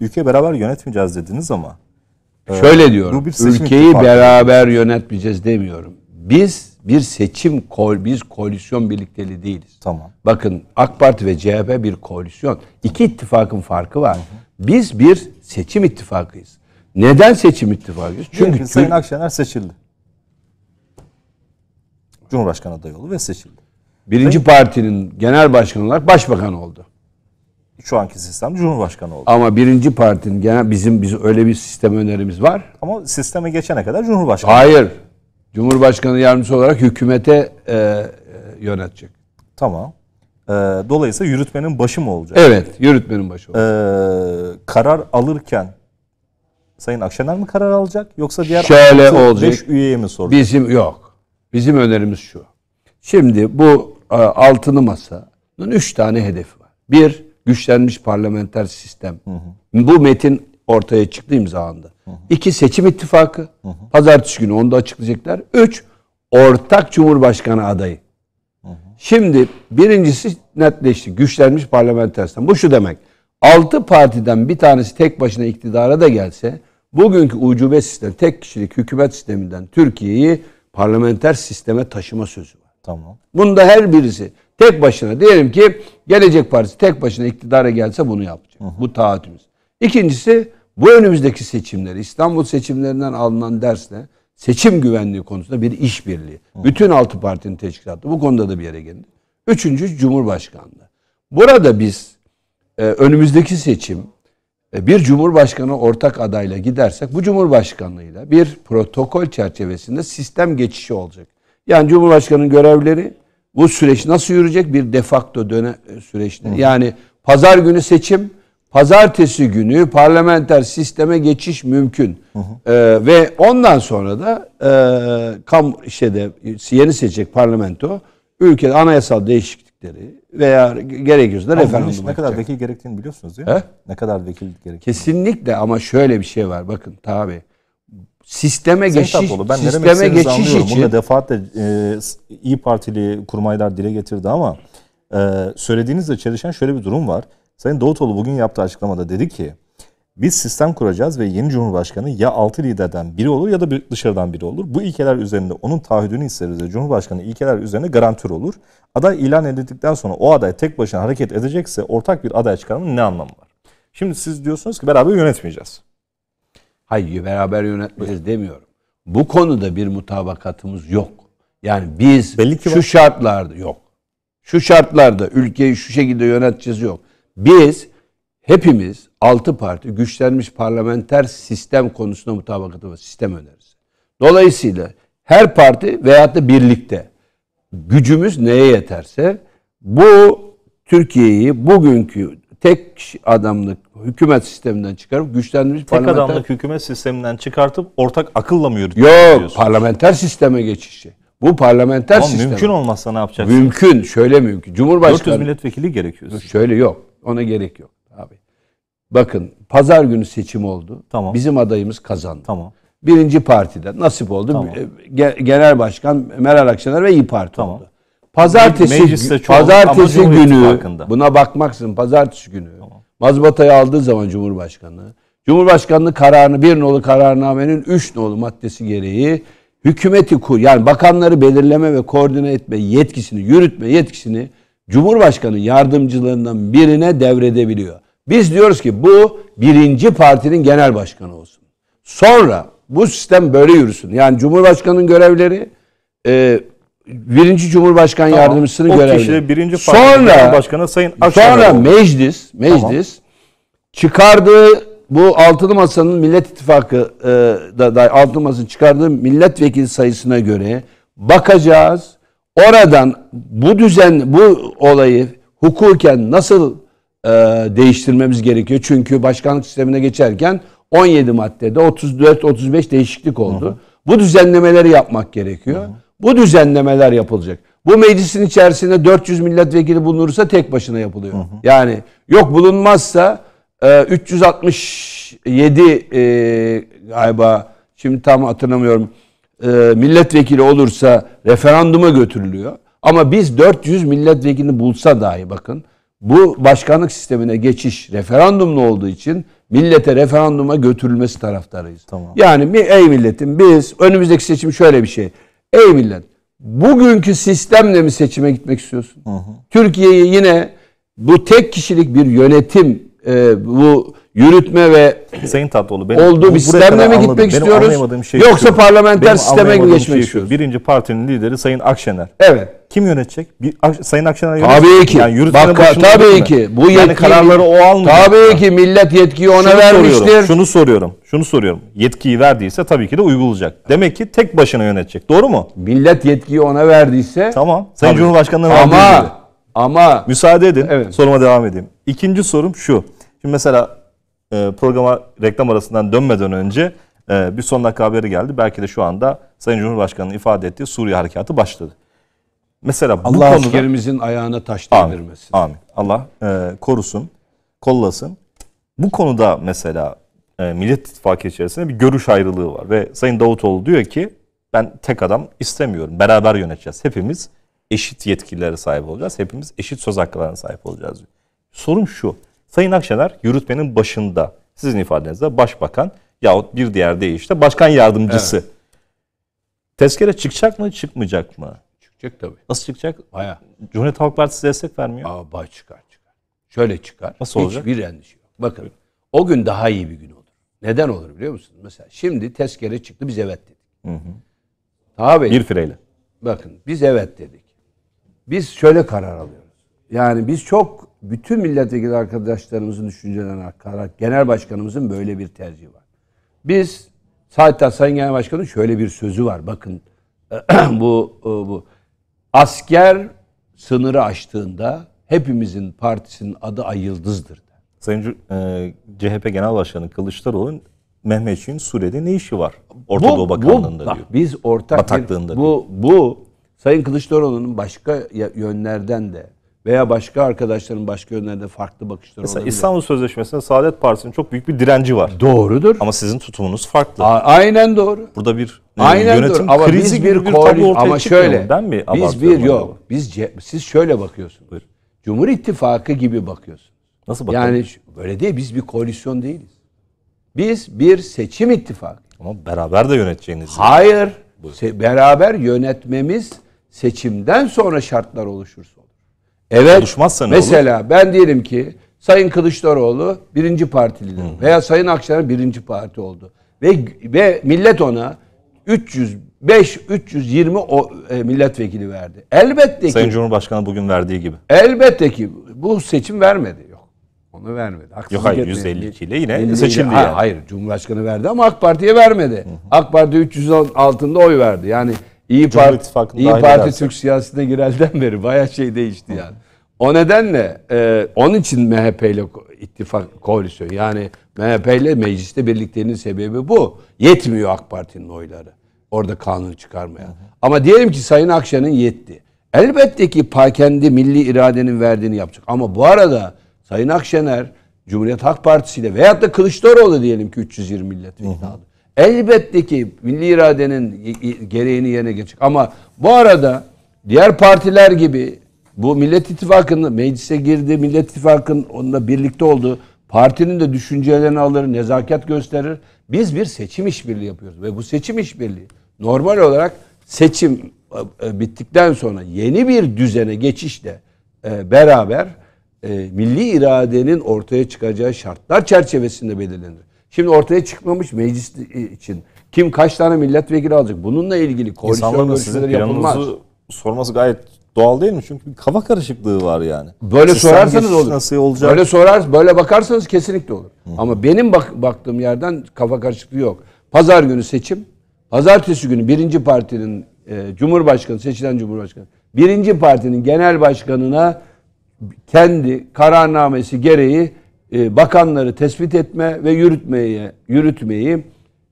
Ülkeyi beraber yönetmeyeceğiz dediniz ama... e, Şöyle diyorum. bir ülkeyi ittifakı. beraber yönetmeyeceğiz demiyorum. Biz bir seçim kol, biz koalisyon birlikteliği değiliz. Tamam. Bakın AK Parti ve CHP bir koalisyon. İki ittifakın farkı var. Biz bir seçim ittifakıyız. Neden seçim ittifakıyız? Çünkü Çünkü Sayın Akşener seçildi. Cumhurbaşkanı adayı oldu ve seçildi. Birinci partinin genel başkanı olarak başbakan oldu. Şu anki sistem Cumhurbaşkanı oldu. Ama birinci partinin genel bizim biz öyle bir sistem önerimiz var. Ama sisteme geçene kadar Cumhurbaşkanı. Hayır. Cumhurbaşkanı yardımcısı olarak hükümete e, e yönetecek. Tamam. E, dolayısıyla yürütmenin başı mı olacak? Evet, yürütmenin başı olacak. E, karar alırken Sayın Akşener mi karar alacak yoksa diğer Şöyle 6, olacak. 5 üyeye mi soracak? Bizim yok. Bizim önerimiz şu. Şimdi bu e, altılı masanın üç tane hedefi var. Bir, güçlenmiş parlamenter sistem. Hı hı. Bu metin ortaya çıktı imzalandı. Hı hı. İki, seçim ittifakı. Hı hı. Pazartesi günü onu da açıklayacaklar. Üç, ortak cumhurbaşkanı adayı. Hı hı. Şimdi birincisi netleşti. Güçlenmiş parlamenter sistem. Bu şu demek. Altı partiden bir tanesi tek başına iktidara da gelse bugünkü ucube sistem, tek kişilik hükümet sisteminden Türkiye'yi parlamenter sisteme taşıma sözü var. Tamam. Bunda her birisi tek başına diyelim ki Gelecek Partisi tek başına iktidara gelse bunu yapacak. Hı hı. Bu taahhütümüz. İkincisi bu önümüzdeki seçimleri İstanbul seçimlerinden alınan dersle seçim güvenliği konusunda bir işbirliği. Bütün altı partinin teşkilatı bu konuda da bir yere geldi. Üçüncü Cumhurbaşkanlığı. Burada biz e, önümüzdeki seçim e, bir Cumhurbaşkanı ortak adayla gidersek bu Cumhurbaşkanlığıyla bir protokol çerçevesinde sistem geçişi olacak. Yani Cumhurbaşkanı'nın görevleri bu süreç nasıl yürüyecek? Bir defakto döne e, süreçte. Yani pazar günü seçim, pazartesi günü parlamenter sisteme geçiş mümkün. Hı hı. Ee, ve ondan sonra da e, kam işte de yeni seçecek parlamento ülkede anayasal değişiklikleri veya gerekiyorsa da referandum Ne kadar vekil gerektiğini biliyorsunuz değil mi? He? Ne kadar vekil gerektiğini. Kesinlikle ama şöyle bir şey var. Bakın tabi sisteme geçiş ben sisteme geçiş anlıyorum. için bunu da defaatle e, İyi Partili kurmaylar dile getirdi ama e, söylediğinizle çelişen şöyle bir durum var. Sayın Davutoğlu bugün yaptığı açıklamada dedi ki biz sistem kuracağız ve yeni Cumhurbaşkanı ya altı liderden biri olur ya da bir dışarıdan biri olur. Bu ilkeler üzerinde onun taahhüdünü isteriz Cumhurbaşkanı ilkeler üzerine garantör olur. Aday ilan edildikten sonra o aday tek başına hareket edecekse ortak bir aday çıkarmanın ne anlamı var? Şimdi siz diyorsunuz ki beraber yönetmeyeceğiz. Hayır beraber yönetmez demiyorum. Bu konuda bir mutabakatımız yok. Yani biz Belli ki şu var. şartlarda yok. Şu şartlarda ülkeyi şu şekilde yöneteceğiz yok. Biz hepimiz altı parti güçlenmiş parlamenter sistem konusunda mutabakatımız sistem önerisi. Dolayısıyla her parti veyahut da birlikte gücümüz neye yeterse bu Türkiye'yi bugünkü tek adamlık hükümet sisteminden çıkarıp güçlendirilmiş Tek parlamenter... adamlık hükümet sisteminden çıkartıp ortak akılla mı yürütüyorsunuz? Yok parlamenter sisteme geçişi. Bu parlamenter sistem. mümkün olmazsa ne yapacaksınız? Mümkün. Şöyle mümkün. Cumhurbaşkanı... 400 milletvekili gerekiyor. Şöyle yok. Ona gerek yok. Abi. Bakın pazar günü seçim oldu. Tamam. Bizim adayımız kazandı. Tamam. Birinci partide nasip oldu. Tamam. E, Genel Başkan Meral Akşener ve İyi Parti tamam. oldu. Pazartesi, Mecliste çoğunluk, pazartesi günü buna bakmaksın. Pazartesi günü. Tamam Mazbatayı aldığı zaman cumhurbaşkanlığı, Cumhurbaşkanlığı kararını bir nolu kararnamenin üç nolu maddesi gereği hükümeti kur yani bakanları belirleme ve koordine etme yetkisini, yürütme yetkisini Cumhurbaşkanı yardımcılarından birine devredebiliyor. Biz diyoruz ki bu birinci partinin genel başkanı olsun. Sonra bu sistem böyle yürüsün. Yani Cumhurbaşkanı'nın görevleri e, birinci Cumhurbaşkan tamam. Yardımcısını o görevli. birinci sonra başkanı Sayın Akşener Sonra oldu. meclis, meclis tamam. çıkardığı bu Altılı Masa'nın Millet İttifakı e, da, da Altılı Masa'nın çıkardığı milletvekili sayısına göre bakacağız. Oradan bu düzen bu olayı hukuken nasıl e, değiştirmemiz gerekiyor? Çünkü başkanlık sistemine geçerken 17 maddede 34 35 değişiklik oldu. Hı hı. Bu düzenlemeleri yapmak gerekiyor. Hı hı. Bu düzenlemeler yapılacak. Bu meclisin içerisinde 400 milletvekili bulunursa tek başına yapılıyor. Hı hı. Yani yok bulunmazsa e, 367 e, galiba şimdi tam hatırlamıyorum e, milletvekili olursa referanduma götürülüyor. Ama biz 400 milletvekilini bulsa dahi bakın bu başkanlık sistemine geçiş referandumlu olduğu için millete referanduma götürülmesi taraftarıyız. Tamam. Yani ey milletim biz önümüzdeki seçim şöyle bir şey. Ey millet bugünkü sistemle mi seçime gitmek istiyorsun? Türkiye'yi yine bu tek kişilik bir yönetim e, bu yürütme ve Sayın Tatlıoğlu benim olduğu bir sistemle mi gitmek anladım. istiyoruz? şey yoksa şu, parlamenter benim sisteme mi geçmek şey istiyoruz? Birinci partinin lideri Sayın Akşener. Evet. Kim yönetecek? Bir, Sayın Akşener yönetecek. Tabii ki. Yani Bak, tabii mi? ki. Bu yetki, yani kararları o almıyor. Tabii ki millet yetkiyi ona şunu vermiştir. Soruyorum, şunu soruyorum. Şunu soruyorum. Yetkiyi verdiyse tabii ki de uygulayacak. Demek ki tek başına yönetecek. Doğru mu? Millet yetkiyi ona verdiyse. Tamam. Sayın tabii. Cumhurbaşkanı'nın Ama ama müsaade edin. Evet. Soruma devam edeyim. İkinci sorum şu. Şimdi mesela e, programa reklam arasından dönmeden önce e, bir son dakika haberi geldi. Belki de şu anda Sayın Cumhurbaşkanı'nın ifade ettiği Suriye harekatı başladı. Mesela bu Allah konuda... askerimizin ayağına taş değdirmesin. Amin. amin. Allah e, korusun, kollasın. Bu konuda mesela e, Millet İttifakı içerisinde bir görüş ayrılığı var. Ve Sayın Davutoğlu diyor ki ben tek adam istemiyorum. Beraber yöneteceğiz. Hepimiz eşit yetkililere sahip olacağız. Hepimiz eşit söz haklarına sahip olacağız diyor. Sorum şu. Sayın Akşener yürütmenin başında sizin ifadenizde başbakan yahut bir diğer deyişle başkan yardımcısı. Evet. Tezkere çıkacak mı çıkmayacak mı? Çıkacak tabii. Nasıl çıkacak? Baya. Cumhuriyet Halk Partisi destek vermiyor. Aa, bay çıkar çıkar. Şöyle çıkar. Nasıl olacak? Hiçbir endişe yok. Bakın o gün daha iyi bir gün olur. Neden olur biliyor musunuz? Mesela şimdi tezkere çıktı biz evet dedik. Hı hı. Abi, bir fireyle. Bakın biz evet dedik. Biz şöyle karar alıyoruz. Yani biz çok bütün milletvekili arkadaşlarımızın düşüncelerine hakaret genel başkanımızın böyle bir tercihi var. Biz hatta Sayın Genel Başkan'ın şöyle bir sözü var. Bakın (clears throat) bu e, bu asker sınırı aştığında hepimizin partisinin adı ayıldızdır. Sayın CHP e, Genel Başkanı Kılıçdaroğlu Mehmetçiğin Suriye'de ne işi var? Orta bu, Doğu Bakanlığı'nda bu, diyor. Biz ortak bir, bu, bu Sayın Kılıçdaroğlu'nun başka yönlerden de veya başka arkadaşların başka yönlerde farklı bakışlar. Mesela olabilir. İstanbul Sözleşmesi'nde Saadet Partisi'nin çok büyük bir direnci var. Doğrudur. Ama sizin tutumunuz farklı. A- aynen doğru. Burada bir e, aynen yönetim doğru. krizi ama biz bir, bir tablo ortaya ama şöyle, Ben mi biz bir yok. Bunu? Biz siz şöyle bakıyorsunuz. Buyur. Cumhur İttifakı gibi bakıyorsunuz. Nasıl bakıyorsunuz? Yani böyle değil biz bir koalisyon değiliz. Biz bir seçim ittifakı. Ama beraber de yöneteceğiniz. Hayır. Buyur. Beraber yönetmemiz seçimden sonra şartlar oluşursun. Evet. Konuşmazsa Mesela olur? ben diyelim ki Sayın Kılıçdaroğlu birinci partilidir. Hı. Veya Sayın Akşener birinci parti oldu. Ve, ve millet ona 305 320 o, e, milletvekili verdi. Elbette ki Sayın Cumhurbaşkanı bugün verdiği gibi. Elbette ki bu seçim vermedi. Yok. Onu vermedi. Haksızlık Yok hayır etmedi. ile yine 50, seçildi. Ha, yani. Hayır Cumhurbaşkanı verdi ama AK Parti'ye vermedi. Hı hı. AK Parti 300 altında oy verdi. Yani İyi Parti, İyi Parti dersen. Türk siyasetine girelden beri bayağı şey değişti yani. O nedenle e, onun için MHP ile ittifak koalisyon yani MHP ile mecliste birlikteliğinin sebebi bu. Yetmiyor AK Parti'nin oyları orada kanun çıkarmaya. Hı hı. Ama diyelim ki Sayın Akşenin yetti. Elbette ki kendi milli iradenin verdiğini yapacak. Ama bu arada Sayın Akşener Cumhuriyet Halk Partisi ile veyahut da Kılıçdaroğlu diyelim ki 320 milletvekili aldı. Elbette ki milli iradenin gereğini yerine geçecek. Ama bu arada diğer partiler gibi bu Millet İttifakı'nın meclise girdi, Millet İttifakı'nın onunla birlikte oldu. Partinin de düşüncelerini alır, nezaket gösterir. Biz bir seçim işbirliği yapıyoruz ve bu seçim işbirliği normal olarak seçim e, e, bittikten sonra yeni bir düzene geçişle e, beraber milli iradenin ortaya çıkacağı şartlar çerçevesinde belirlenir. Şimdi ortaya çıkmamış meclis için kim kaç tane milletvekili alacak? Bununla ilgili koalisyon görüşmeleri yapılmaz. sorması gayet doğal değil mi? Çünkü bir kafa karışıklığı var yani. Böyle Sistem sorarsanız olur. Nasıl olacak? Böyle sorar, böyle bakarsanız kesinlikle olur. Hı. Ama benim bak, baktığım yerden kafa karışıklığı yok. Pazar günü seçim. Pazartesi günü birinci partinin e, Cumhurbaşkanı, seçilen Cumhurbaşkanı. Birinci partinin genel başkanına kendi kararnamesi gereği e, bakanları tespit etme ve yürütmeyi yürütmeyi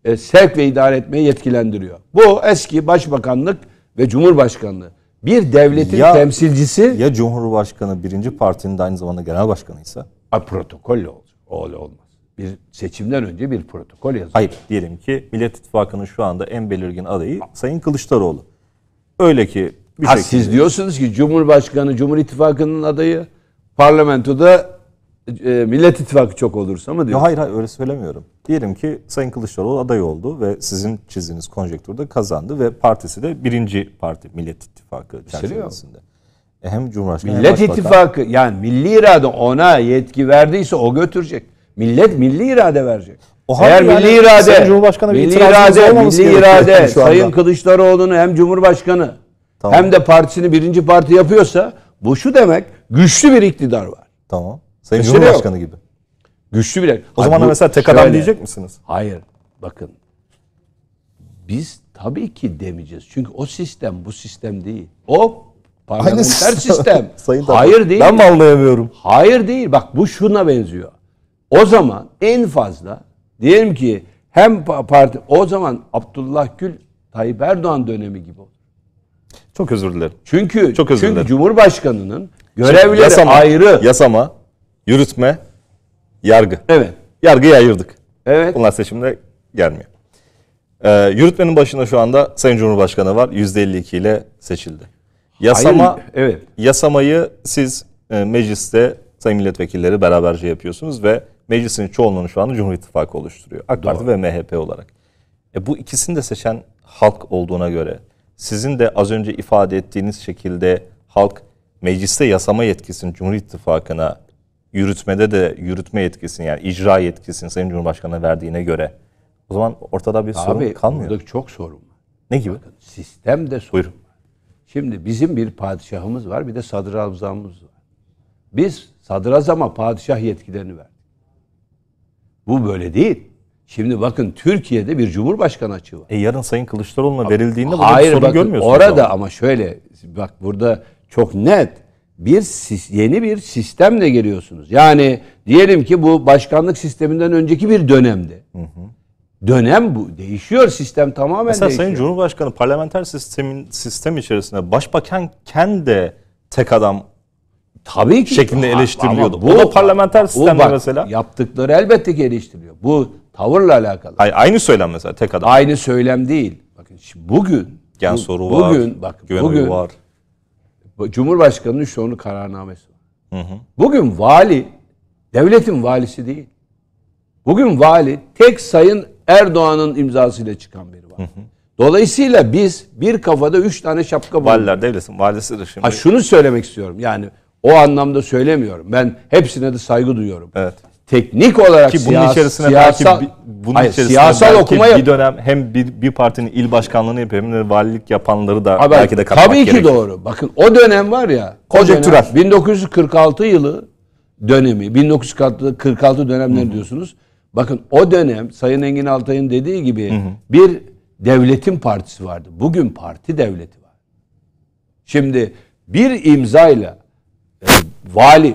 e, sevk ve idare etmeyi yetkilendiriyor. Bu eski başbakanlık ve cumhurbaşkanlığı. Bir devletin ya, temsilcisi... Ya cumhurbaşkanı birinci partinin de aynı zamanda genel başkanıysa? A, protokol olur, olmaz. Bir seçimden önce bir protokol yazılır. Hayır. Diyelim ki Millet İttifakı'nın şu anda en belirgin adayı Sayın Kılıçdaroğlu. Öyle ki... Bir ha, şekilde... Siz diyorsunuz ki Cumhurbaşkanı Cumhur İttifakı'nın adayı parlamentoda e, Millet İttifakı çok olursa mı diyor? Hayır hayır öyle söylemiyorum. Diyelim ki Sayın Kılıçdaroğlu aday oldu ve sizin çizdiğiniz konjektürde kazandı ve partisi de birinci parti Millet İttifakı şey çerçevesinde. E, hem Cumhurbaşkanı Millet hem İttifakı yani milli irade ona yetki verdiyse o götürecek. Millet milli irade verecek. O Eğer yani milli irade, Cumhurbaşkanı milli irade, milli irade Sayın Kılıçdaroğlu'nu hem Cumhurbaşkanı tamam. hem de partisini birinci parti yapıyorsa bu şu demek güçlü bir iktidar var. Tamam. Sayın Güçleri Cumhurbaşkanı yok. gibi. Güçlü bile. O zaman da mesela tek şöyle, adam diyecek misiniz? Hayır. Bakın. Biz tabii ki demeyeceğiz. Çünkü o sistem bu sistem değil. O parlamenter sistem. (laughs) Sayın Hayır değil. Ben mi anlayamıyorum? Hayır değil. Bak bu şuna benziyor. O zaman en fazla diyelim ki hem parti o zaman Abdullah Gül Tayyip Erdoğan dönemi gibi Çok özür dilerim. Çünkü çok özür dilerim. çünkü Cumhurbaşkanının görevleri yasama, ayrı. Yasama yürütme, yargı. Evet. Yargıyı ayırdık. Evet. Bunlar seçimde gelmiyor. Ee, yürütmenin başında şu anda Sayın Cumhurbaşkanı var. %52 ile seçildi. Yasama, Hayır, evet. Yasamayı siz e, mecliste Sayın milletvekilleri beraberce yapıyorsunuz ve meclisin çoğunluğunu şu anda Cumhur İttifakı oluşturuyor. AK Parti ve MHP olarak. E, bu ikisini de seçen halk olduğuna göre sizin de az önce ifade ettiğiniz şekilde halk mecliste yasama yetkisini Cumhur İttifakı'na yürütmede de yürütme yetkisini yani icra yetkisini Sayın Cumhurbaşkanı'na verdiğine göre o zaman ortada bir Abi, kalmıyor. Abi çok sorun var. Ne gibi? Bakın, sistemde sorun var. Şimdi bizim bir padişahımız var bir de sadrazamımız var. Biz sadrazama padişah yetkilerini verdik. Bu böyle değil. Şimdi bakın Türkiye'de bir cumhurbaşkanı açığı var. E yarın Sayın Kılıçdaroğlu'na verildiğinde Hayır, burada bir sorun bakın, Orada ama şöyle bak burada çok net bir yeni bir sistemle geliyorsunuz. Yani diyelim ki bu başkanlık sisteminden önceki bir dönemdi. Hı hı. Dönem bu. Değişiyor sistem tamamen Mesela değişiyor. Sayın Cumhurbaşkanı parlamenter sistemin sistem içerisinde başbakan kendi tek adam Tabii ki. şeklinde eleştiriliyordu. Bu, o da parlamenter sistemde bak, mesela. Yaptıkları elbette ki eleştiriliyor. Bu tavırla alakalı. Hayır, aynı söylem mesela tek adam. Aynı söylem değil. Bakın bugün Gen bu, soru var. Bugün bak bugün var. Cumhurbaşkanı'nın şonu kararnamesi var. Hı Bugün vali devletin valisi değil. Bugün vali tek Sayın Erdoğan'ın imzasıyla çıkan biri var. Hı hı. Dolayısıyla biz bir kafada üç tane şapka var. Valiler devletin valisidir şimdi. Ha, şunu söylemek istiyorum yani o anlamda söylemiyorum. Ben hepsine de saygı duyuyorum. Evet teknik olarak ki bunun siyas, içerisine siyasa, belki bunun hayır, içerisine siyasal belki okuma bir dönem hem bir, bir partinin il başkanlığını yapıyor hem de valilik yapanları da abi, belki de katmak Tabii ki gerekir. doğru. Bakın o dönem var ya. Konjektürel. 1946 yılı dönemi. 1946 dönemleri diyorsunuz. Bakın o dönem Sayın Engin Altay'ın dediği gibi Hı-hı. bir devletin partisi vardı. Bugün parti devleti var. Şimdi bir imzayla e, vali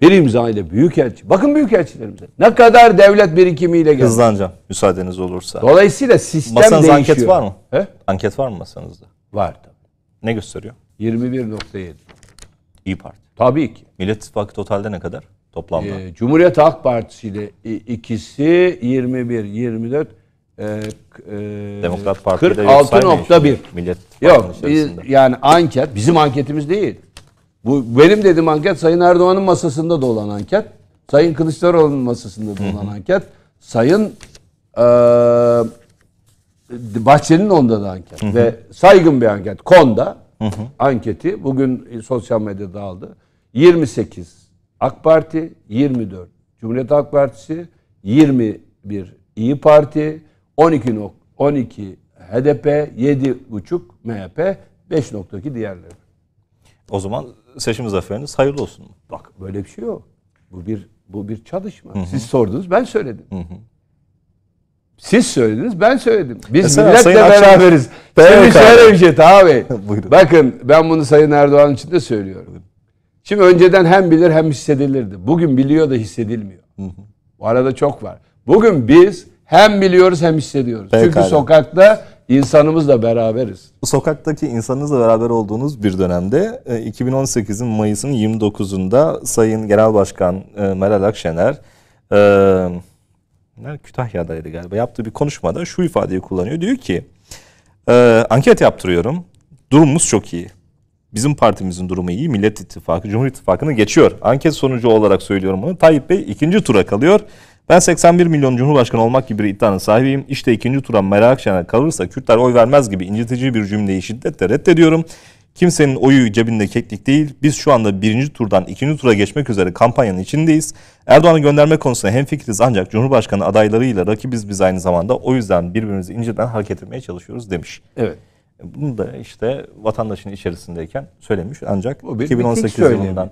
bir imza ile büyükelçi. Bakın büyükelçilerimize. Ne kadar devlet birikimiyle geldi. Hızlanacağım müsaadeniz olursa. Dolayısıyla sistem masanız değişiyor. Masanız anket var mı? He? Anket var mı masanızda? Var tabii. Ne gösteriyor? 21.7. İyi Parti. Tabii ki. Millet İttifakı totalde ne kadar toplamda? Ee, Cumhuriyet Halk Partisi ile ikisi 21, 24, e, e, Demokrat Parti 46.1. Millet Yok biz, yani anket bizim anketimiz değil. Bu benim dedim anket Sayın Erdoğan'ın masasında da olan anket. Sayın Kılıçdaroğlu'nun masasında da olan anket. Sayın e, Bahçeli'nin onda da anket. Ve saygın bir anket. Konda anketi bugün sosyal medyada aldı. 28 AK Parti, 24 Cumhuriyet Halk Partisi, 21 İyi Parti, 12 12 HDP, 7,5 MHP, 5.2 diğerleri. O zaman seçim zaferiniz hayırlı olsun. Bak böyle bir şey yok. Bu bir bu bir çalışma. Hı hı. Siz sordunuz, ben söyledim. Hı hı. Siz söylediniz, ben söyledim. Biz Mesela milletle Sayın beraberiz. Akşam... Şimdi şöyle bir şey, (laughs) Bakın ben bunu Sayın Erdoğan için de söylüyorum. Şimdi önceden hem bilir hem hissedilirdi. Bugün biliyor da hissedilmiyor. Hı hı. Bu arada çok var. Bugün biz hem biliyoruz hem hissediyoruz. Pekala. Çünkü sokakta insanımızla beraberiz. Sokaktaki insanınızla beraber olduğunuz bir dönemde 2018'in e, Mayıs'ın 29'unda Sayın Genel Başkan e, Meral Akşener e, Kütahya'daydı galiba yaptığı bir konuşmada şu ifadeyi kullanıyor. Diyor ki anket yaptırıyorum. Durumumuz çok iyi. Bizim partimizin durumu iyi. Millet İttifakı, Cumhur İttifakı'nı geçiyor. Anket sonucu olarak söylüyorum bunu. Tayyip Bey ikinci tura kalıyor. Ben 81 milyon Cumhurbaşkanı olmak gibi bir iddianın sahibiyim. İşte ikinci tura Meral Akşener kalırsa Kürtler oy vermez gibi incitici bir cümleyi şiddetle reddediyorum. Kimsenin oyu cebinde keklik değil. Biz şu anda birinci turdan ikinci tura geçmek üzere kampanyanın içindeyiz. Erdoğan'ı gönderme konusunda hemfikiriz ancak Cumhurbaşkanı adaylarıyla rakibiz biz aynı zamanda. O yüzden birbirimizi inceden hareket etmeye çalışıyoruz demiş. Evet. Bunu da işte vatandaşın içerisindeyken söylemiş ancak 2018 yılından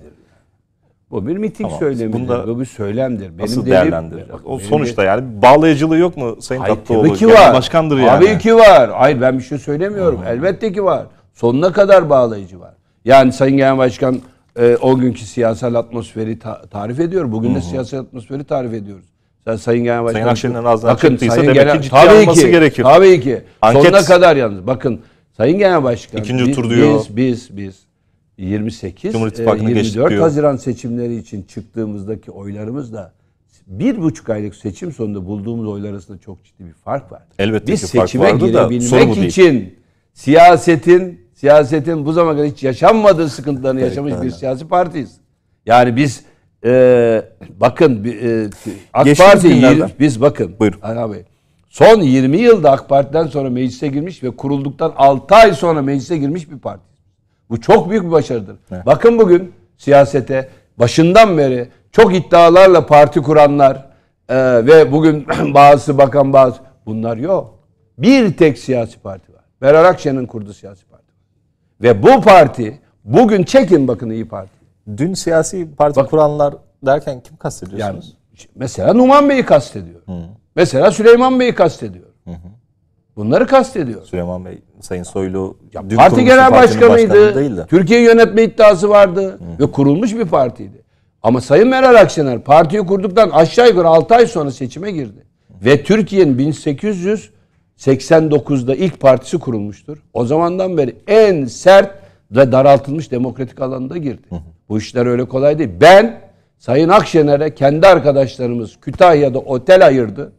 bu bir miting tamam, söylemidir. Bunda bu bir söylemdir. Benim nasıl değerlendirir? O sonuçta de... yani bağlayıcılığı yok mu Sayın Hayır, Tatlıoğlu? Tabii ki var. Yani başkandır yani. Tabii ki var. Hayır ben bir şey söylemiyorum. Hı. Elbette ki var. Sonuna kadar bağlayıcı var. Yani Sayın Genel Başkan e, o günkü siyasal atmosferi ta- tarif ediyor. Bugün hı de siyasal atmosferi tarif ediyoruz. Sen Sayın Genel Başkan... Sayın Akşener'in ağzından bakın, çıktıysa Sayın demek ki ciddi tabii alması ki, Tabii ki. Anket, Sonuna kadar yalnız. Bakın Sayın Genel Başkan... İkinci biz, tur diyor. Biz, biz, biz 28 Cumhur e, İttifakı'nı 24 geçti Haziran seçimleri için çıktığımızdaki oylarımızla bir buçuk aylık seçim sonunda bulduğumuz oylar arasında çok ciddi bir fark var. Elbette Biz ki seçime fark vardı girebilmek da, için siyasetin siyasetin bu zamana kadar hiç yaşanmadığı sıkıntılarını evet, yaşamış aynen. bir siyasi partiyiz. Yani biz e, bakın e, AK Parti biz bakın Buyurun. abi son 20 yılda AK Parti'den sonra meclise girmiş ve kurulduktan 6 ay sonra meclise girmiş bir parti. Bu çok büyük bir başarıdır. Evet. Bakın bugün siyasete başından beri çok iddialarla parti kuranlar e, ve bugün (clears throat) bazı bakan bazı bunlar yok. Bir tek siyasi parti var. Meral Akşener'in kurduğu siyasi parti. Ve bu parti bugün çekin bakın iyi Parti. Dün siyasi parti Bak, kuranlar derken kim kastediyorsunuz? Yani, mesela Numan Bey'i kastediyor. Hı. Mesela Süleyman Bey'i kastediyor. Hı hı. Bunları kastediyor. Süleyman Bey, Sayın Soylu ya dün parti genel başkanıydı. Değildi. Türkiye yönetme iddiası vardı Hı. ve kurulmuş bir partiydi. Ama Sayın Meral Akşener partiyi kurduktan aşağı yukarı 6 ay sonra seçime girdi. Ve Türkiye'nin 1889'da ilk partisi kurulmuştur. O zamandan beri en sert ve daraltılmış demokratik alanda girdi. Hı. Bu işler öyle kolay değil. Ben Sayın Akşener'e kendi arkadaşlarımız Kütahya'da otel ayırdı.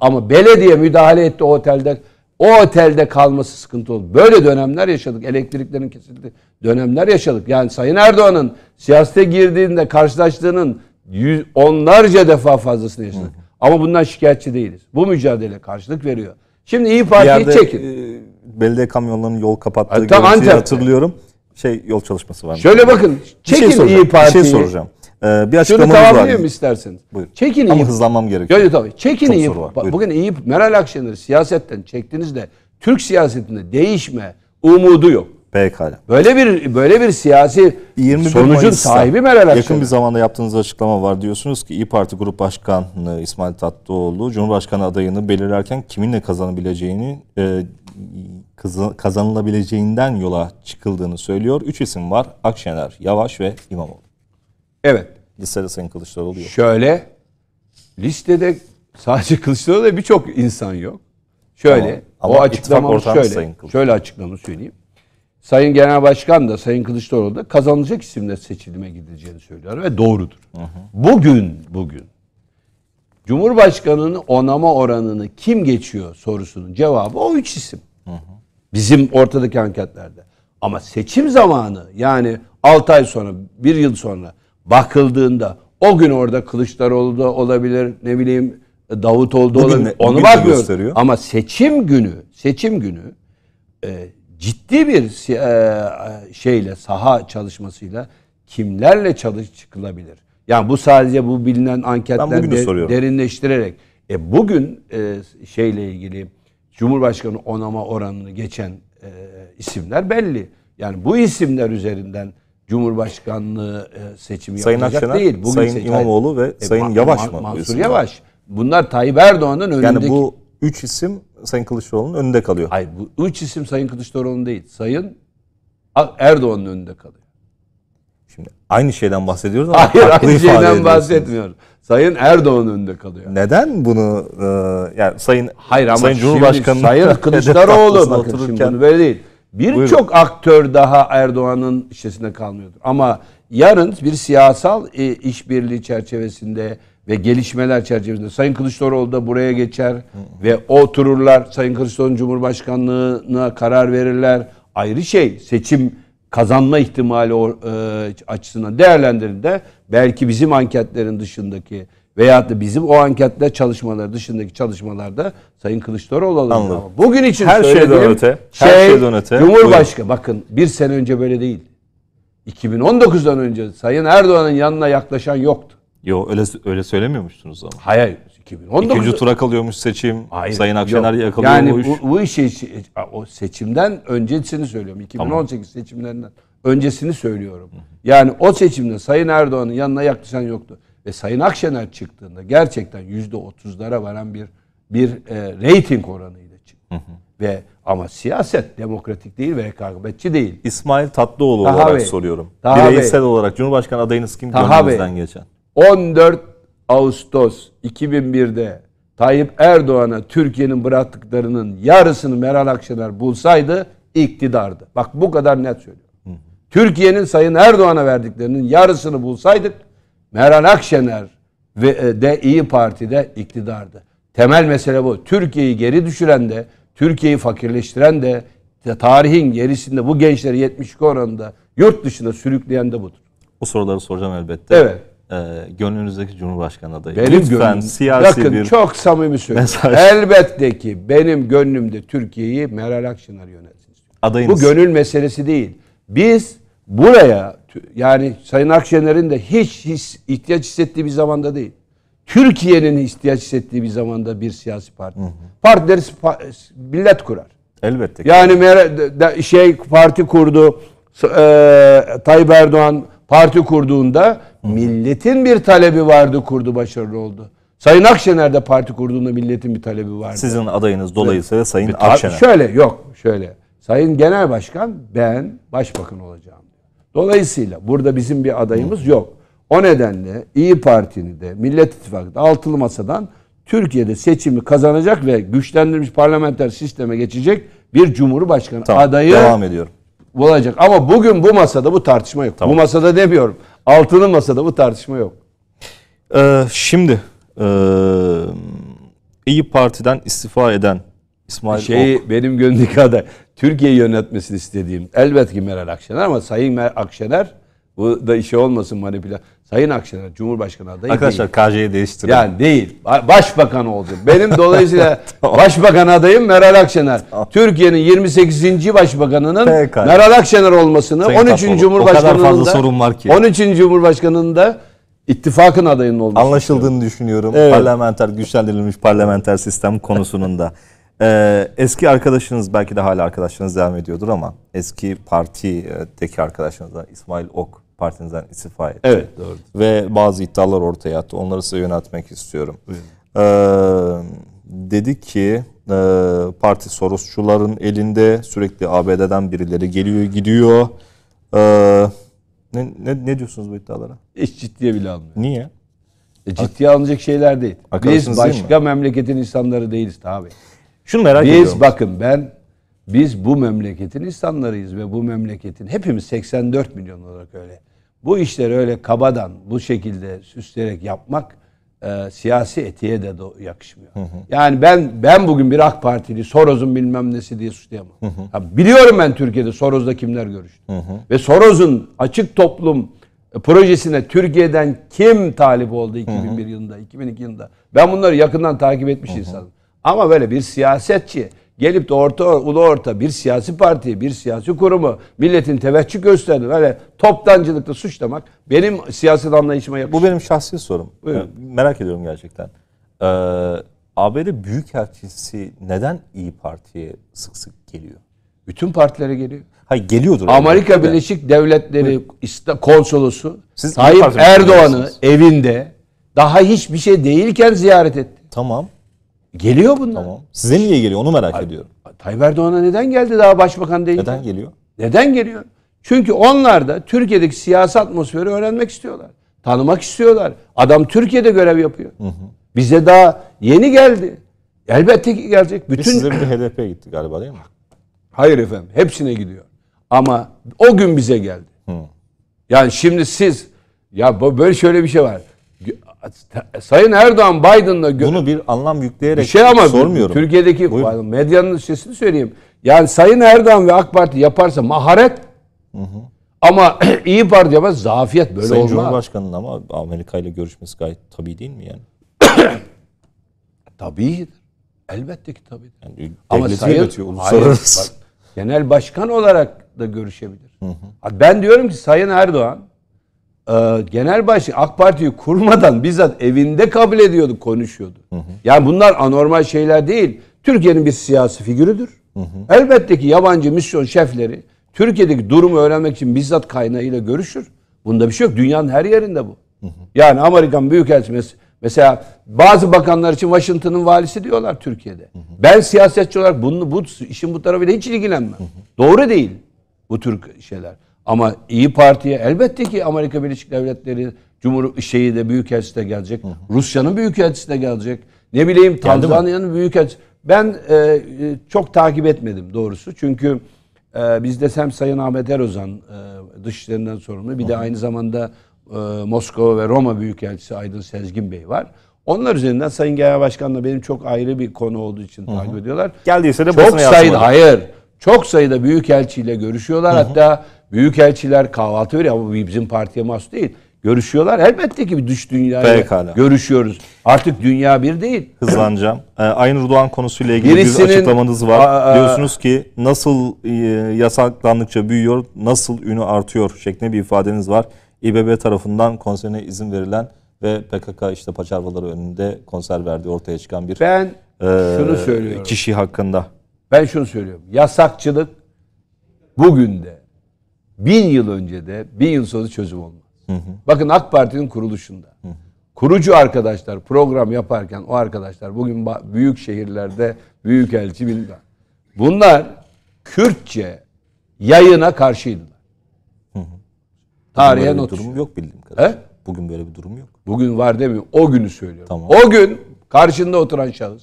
Ama belediye müdahale etti o otelde o otelde kalması sıkıntı oldu. Böyle dönemler yaşadık. Elektriklerin kesildi. Dönemler yaşadık. Yani Sayın Erdoğan'ın siyasete girdiğinde karşılaştığının yüz, onlarca defa fazlasını yaşadık. Hı hı. Ama bundan şikayetçi değiliz. Bu mücadele karşılık veriyor. Şimdi iyi Parti'yi çekin. E, belediye kamyonlarının yol kapattığı yani, görüntüyü hatırlıyorum. Şey yol çalışması var. Şöyle bakın. Çekin şey İyi Parti'yi. Bir şey soracağım. Şey ee, bir açıklamamız Şunu tamamlayayım mı isterseniz? Buyur. Çekin Ama Eyüp. hızlanmam gerekiyor. Yok tabii. Çekin Çok Eyüp. Bugün iyi Meral Akşener siyasetten çektiniz de Türk siyasetinde değişme umudu yok. Pekala. Böyle bir böyle bir siyasi 21 sonucun Mayıs'ta sahibi Meral Akşener. Yakın bir zamanda yaptığınız açıklama var. Diyorsunuz ki İyi Parti Grup Başkanı İsmail Tatlıoğlu Cumhurbaşkanı adayını belirlerken kiminle kazanabileceğini e, kazanılabileceğinden yola çıkıldığını söylüyor. Üç isim var. Akşener, Yavaş ve İmamoğlu. Evet. Listede Sayın Kılıçdaroğlu yok. Şöyle listede sadece (laughs) kılıçdaroğlu Kılıçdaroğlu'da birçok insan yok. Şöyle ama, ama o açıklama şöyle. Sayın şöyle açıklamamı söyleyeyim. Sayın Genel Başkan da Sayın Kılıçdaroğlu da kazanılacak isimle seçilime gideceğini söylüyor ve doğrudur. Hı hı. Bugün bugün Cumhurbaşkanı'nın onama oranını kim geçiyor sorusunun cevabı o üç isim. Hı hı. Bizim ortadaki anketlerde. Ama seçim zamanı yani 6 ay sonra, 1 yıl sonra bakıldığında o gün orada Kılıçdaroğlu da olabilir ne bileyim e, Davutoğlu da bugün olabilir. Onu bakmıyoruz. Ama seçim günü seçim günü e, ciddi bir e, e, şeyle saha çalışmasıyla kimlerle çalış çıkılabilir? Yani bu sadece bu bilinen anketlerde de derinleştirerek. E bugün e, şeyle ilgili Cumhurbaşkanı onama oranını geçen e, isimler belli. Yani bu isimler üzerinden Cumhurbaşkanlığı e, seçimi Sayın yapılacak Akşener, değil. Bugün Sayın seçen, İmamoğlu ve e, Sayın Yavaş mı? Mansur Yavaş. Bunlar Tayyip Erdoğan'ın önündeki... Yani bu üç isim Sayın Kılıçdaroğlu'nun önünde kalıyor. Hayır bu üç isim Sayın Kılıçdaroğlu'nun değil. Sayın Erdoğan'ın önünde kalıyor. Şimdi aynı şeyden bahsediyoruz ama Hayır, aynı şeyden bahsetmiyoruz. Sayın Erdoğan'ın önünde kalıyor. Neden bunu e, yani Sayın Hayır ama Sayın Cumhurbaşkanı Sayın (laughs) Kılıçdaroğlu bakın şimdi bunu böyle değil. Birçok aktör daha Erdoğan'ın işesine kalmıyordur. Ama yarın bir siyasal e, işbirliği çerçevesinde ve gelişmeler çerçevesinde Sayın Kılıçdaroğlu da buraya geçer Hı. ve otururlar. Sayın Kılıçdaroğlu Cumhurbaşkanlığına karar verirler. Ayrı şey seçim kazanma ihtimali e, açısından değerlendirildi. Belki bizim anketlerin dışındaki Veyahut da bizim o anketle çalışmalar dışındaki çalışmalarda Sayın Kılıçdaroğlu olalım Bugün için her şey öte. Her şey, şeyden öte. Cumhurbaşkanı bakın bir sene önce böyle değil. 2019'dan önce Sayın Erdoğan'ın yanına yaklaşan yoktu. Yo öyle öyle söylemiyormuşsunuz ama. Hayır. 2019. İkinci tura kalıyormuş seçim. Hayır, Sayın Akşener yok. yakalıyormuş. Yani bu, bu işi o seçimden öncesini söylüyorum. 2018 tamam. seçimlerinden öncesini söylüyorum. Yani o seçimde Sayın Erdoğan'ın yanına yaklaşan yoktu ve Sayın Akşener çıktığında gerçekten yüzde otuzlara varan bir bir e, reyting oranıyla çıktı. Hı hı. Ve ama siyaset demokratik değil ve rekabetçi değil. İsmail Tatlıoğlu Taha olarak Bey, soruyorum. Taha Bireysel Bey, olarak Cumhurbaşkanı adayınız kim Taha gönlünüzden Bey, geçen? 14 Ağustos 2001'de Tayyip Erdoğan'a Türkiye'nin bıraktıklarının yarısını Meral Akşener bulsaydı iktidardı. Bak bu kadar net söylüyorum. Türkiye'nin Sayın Erdoğan'a verdiklerinin yarısını bulsaydık Meral Akşener ve e, de İyi Parti'de iktidardı. Temel mesele bu. Türkiye'yi geri düşüren de, Türkiye'yi fakirleştiren de, tarihin gerisinde bu gençleri 72 oranında yurt dışına sürükleyen de budur. O soruları soracağım elbette. Evet. Ee, gönlünüzdeki Cumhurbaşkanı adayı. Benim Lütfen gönlüm, siyasi bakın, bir çok samimi söylüyorum. Elbette ki benim gönlümde Türkiye'yi Meral Akşener yönetsin. Adayınız. Bu gönül meselesi değil. Biz buraya yani Sayın Akşener'in de hiç his, ihtiyaç hissettiği bir zamanda değil. Türkiye'nin ihtiyaç hissettiği bir zamanda bir siyasi parti. Hı hı. Partileri millet kurar. Elbette. Ki. Yani şey parti kurdu e, Tayyip Erdoğan parti kurduğunda hı hı. milletin bir talebi vardı kurdu başarılı oldu. Sayın Akşener de parti kurduğunda milletin bir talebi vardı. Sizin adayınız dolayısıyla evet. Sayın Akşener. Şöyle yok şöyle. Sayın Genel Başkan ben başbakan olacağım. Dolayısıyla burada bizim bir adayımız yok. O nedenle İyi Parti'ni de Millet İttifakı'da altılı masadan Türkiye'de seçimi kazanacak ve güçlendirilmiş parlamenter sisteme geçecek bir cumhurbaşkanı tamam, adayı devam ediyorum. olacak. Ama bugün bu masada bu tartışma yok. Tamam. Bu masada demiyorum. Altılı masada bu tartışma yok. Ee, şimdi e, İyi Parti'den istifa eden İsmail Şey Ok. benim gönlümdeki aday. Türkiye yönetmesini istediğim elbet ki Meral Akşener ama Sayın Meral Akşener bu da işe olmasın manipüle. Sayın Akşener Cumhurbaşkanı adayı Arkadaşlar KJ'yi değiştirin. Yani değil. Başbakan oldu. Benim (laughs) dolayısıyla tamam. başbakan adayım Meral Akşener. Tamam. Türkiye'nin 28. başbakanının Pekala. Meral Akşener olmasını Sayın 13. Tatlı, Cumhurbaşkanı'nın o kadar fazla da, sorun var ki. 13. Cumhurbaşkanı'nın da ittifakın adayının olması. Anlaşıldığını düşünüyorum. Evet. Parlamenter güçlendirilmiş parlamenter sistem konusunun da. (laughs) Ee, eski arkadaşınız belki de hala arkadaşınız devam ediyordur ama eski partideki arkadaşınız İsmail Ok partinizden istifa etti. Evet. Doğru. Ve bazı iddialar ortaya attı. Onları size yöneltmek istiyorum. Ee, dedi ki e, parti Sorosçuların elinde sürekli ABD'den birileri geliyor gidiyor. Ee, ne, ne, ne diyorsunuz bu iddialara? Hiç ciddiye bile almıyor. Niye? E, ciddiye alınacak şeyler değil. Biz başka değil memleketin insanları değiliz tabi. Şunu merak biz, ediyorum. bakın ben biz bu memleketin insanlarıyız ve bu memleketin hepimiz 84 milyon olarak öyle. Bu işleri öyle kabadan bu şekilde süsleyerek yapmak e, siyasi etiğe de do- yakışmıyor. Hı hı. Yani ben ben bugün bir AK Partili Soros'un bilmem nesi diye suçlayamam. Hı hı. Ya biliyorum ben Türkiye'de Soros'la kimler görüştü. Hı hı. Ve Soros'un açık toplum e, projesine Türkiye'den kim talip oldu 2001 hı hı. yılında, 2002 yılında. Ben bunları yakından takip etmiş hı hı. insanım. Ama böyle bir siyasetçi gelip de orta ulu orta bir siyasi parti, bir siyasi kurumu milletin teveccüh gösterdi. Öyle toptancılıkla suçlamak benim siyaset anlayışıma yakışıyor. Bu benim şahsi sorum. Buyurun. Ee, merak ediyorum gerçekten. Ee, ABD Büyükelçisi neden İyi Parti'ye sık sık geliyor? Bütün partilere geliyor. Hayır geliyordur. Amerika yani. Birleşik Devletleri Buyurun. konsolosu Siz Tayyip Erdoğan'ı evinde daha hiçbir şey değilken ziyaret etti. Tamam. Geliyor bunlar. Tamam. Size niye geliyor onu merak Ay, ediyorum. Tayyip Erdoğan'a neden geldi daha başbakan değil? Neden geliyor? Neden geliyor? Çünkü onlar da Türkiye'deki siyasi atmosferi öğrenmek istiyorlar. Tanımak istiyorlar. Adam Türkiye'de görev yapıyor. Hı hı. Bize daha yeni geldi. Elbette ki gelecek. Bütün... Biz size bir HDP gitti galiba değil mi? Hayır efendim. Hepsine gidiyor. Ama o gün bize geldi. Hı. Yani şimdi siz ya böyle şöyle bir şey var. Sayın Erdoğan Biden'la Bunu bir anlam yükleyerek bir şey ama sormuyorum. Türkiye'deki Buyurun. medyanın sesini söyleyeyim. Yani Sayın Erdoğan ve AK Parti yaparsa maharet hı hı. ama (clears throat) iyi Parti yaparsa zafiyet böyle Sayın olmaz. Sayın Cumhurbaşkanı'nın ama Amerika ile görüşmesi gayet tabii değil mi yani? (clears throat) tabii. Elbette ki tabii. Yani ama Sayın Hayır, bak, genel başkan olarak da görüşebilir. Hı hı. Ben diyorum ki Sayın Erdoğan ee, genel başkan AK Parti'yi kurmadan bizzat evinde kabul ediyordu, konuşuyordu. Hı hı. Yani bunlar anormal şeyler değil. Türkiye'nin bir siyasi figürüdür. Hı hı. Elbette ki yabancı misyon şefleri Türkiye'deki durumu öğrenmek için bizzat kaynağıyla görüşür. Bunda bir şey yok. Dünyanın her yerinde bu. Hı hı. Yani Amerikan Büyükelçisi mesela bazı bakanlar için Washington'ın valisi diyorlar Türkiye'de. Hı hı. Ben siyasetçi olarak bunu bu işin bu tarafıyla hiç ilgilenmem. Hı hı. Doğru değil bu tür şeyler. Ama İyi Parti'ye elbette ki Amerika Birleşik Devletleri Cumhur şeyi de büyükelçisi de gelecek. Hı hı. Rusya'nın büyükelçisi de gelecek. Ne bileyim Tanzanya'nın büyükelçisi. Ben e, e, çok takip etmedim doğrusu. Çünkü e, bizde hem Sayın Ahmet Erozan e, dışişlerinden sorumlu. Bir de aynı zamanda e, Moskova ve Roma büyükelçisi Aydın Sezgin Bey var. Onlar üzerinden Sayın Genel Başkan'la benim çok ayrı bir konu olduğu için hı hı. takip ediyorlar. Geldiyse de çok basına sayıda, Hayır. Çok sayıda büyükelçiyle görüşüyorlar. Hı hı. Hatta Büyükelçiler kahvaltı veriyor ama bizim partiye mahsus değil. Görüşüyorlar. Elbette ki bir dış dünyayla Pekala. görüşüyoruz. Artık dünya bir değil. Hızlanacağım. (clears throat) Ee, Aynur Doğan konusuyla ilgili Birisinin, bir açıklamanız var. A, a, Diyorsunuz ki nasıl e, yasaklandıkça büyüyor, nasıl ünü artıyor şeklinde bir ifadeniz var. İBB tarafından konserine izin verilen ve PKK işte paçavraları önünde konser verdiği ortaya çıkan bir ben e, şunu söylüyorum. kişi hakkında. Ben şunu söylüyorum. Yasakçılık bugün de bin yıl önce de bin yıl sonra çözüm olmaz. Hı hı. Bakın AK Parti'nin kuruluşunda. Hı hı. Kurucu arkadaşlar program yaparken o arkadaşlar bugün büyük şehirlerde büyük elçi bilmem. Bunlar Kürtçe yayına karşıydılar. Hı hı. Tarihe böyle not. durum yok bildiğim kadarıyla. He? Bugün böyle bir durum yok. Bugün var demiyorum. O günü söylüyorum. Tamam. O gün karşında oturan şahıs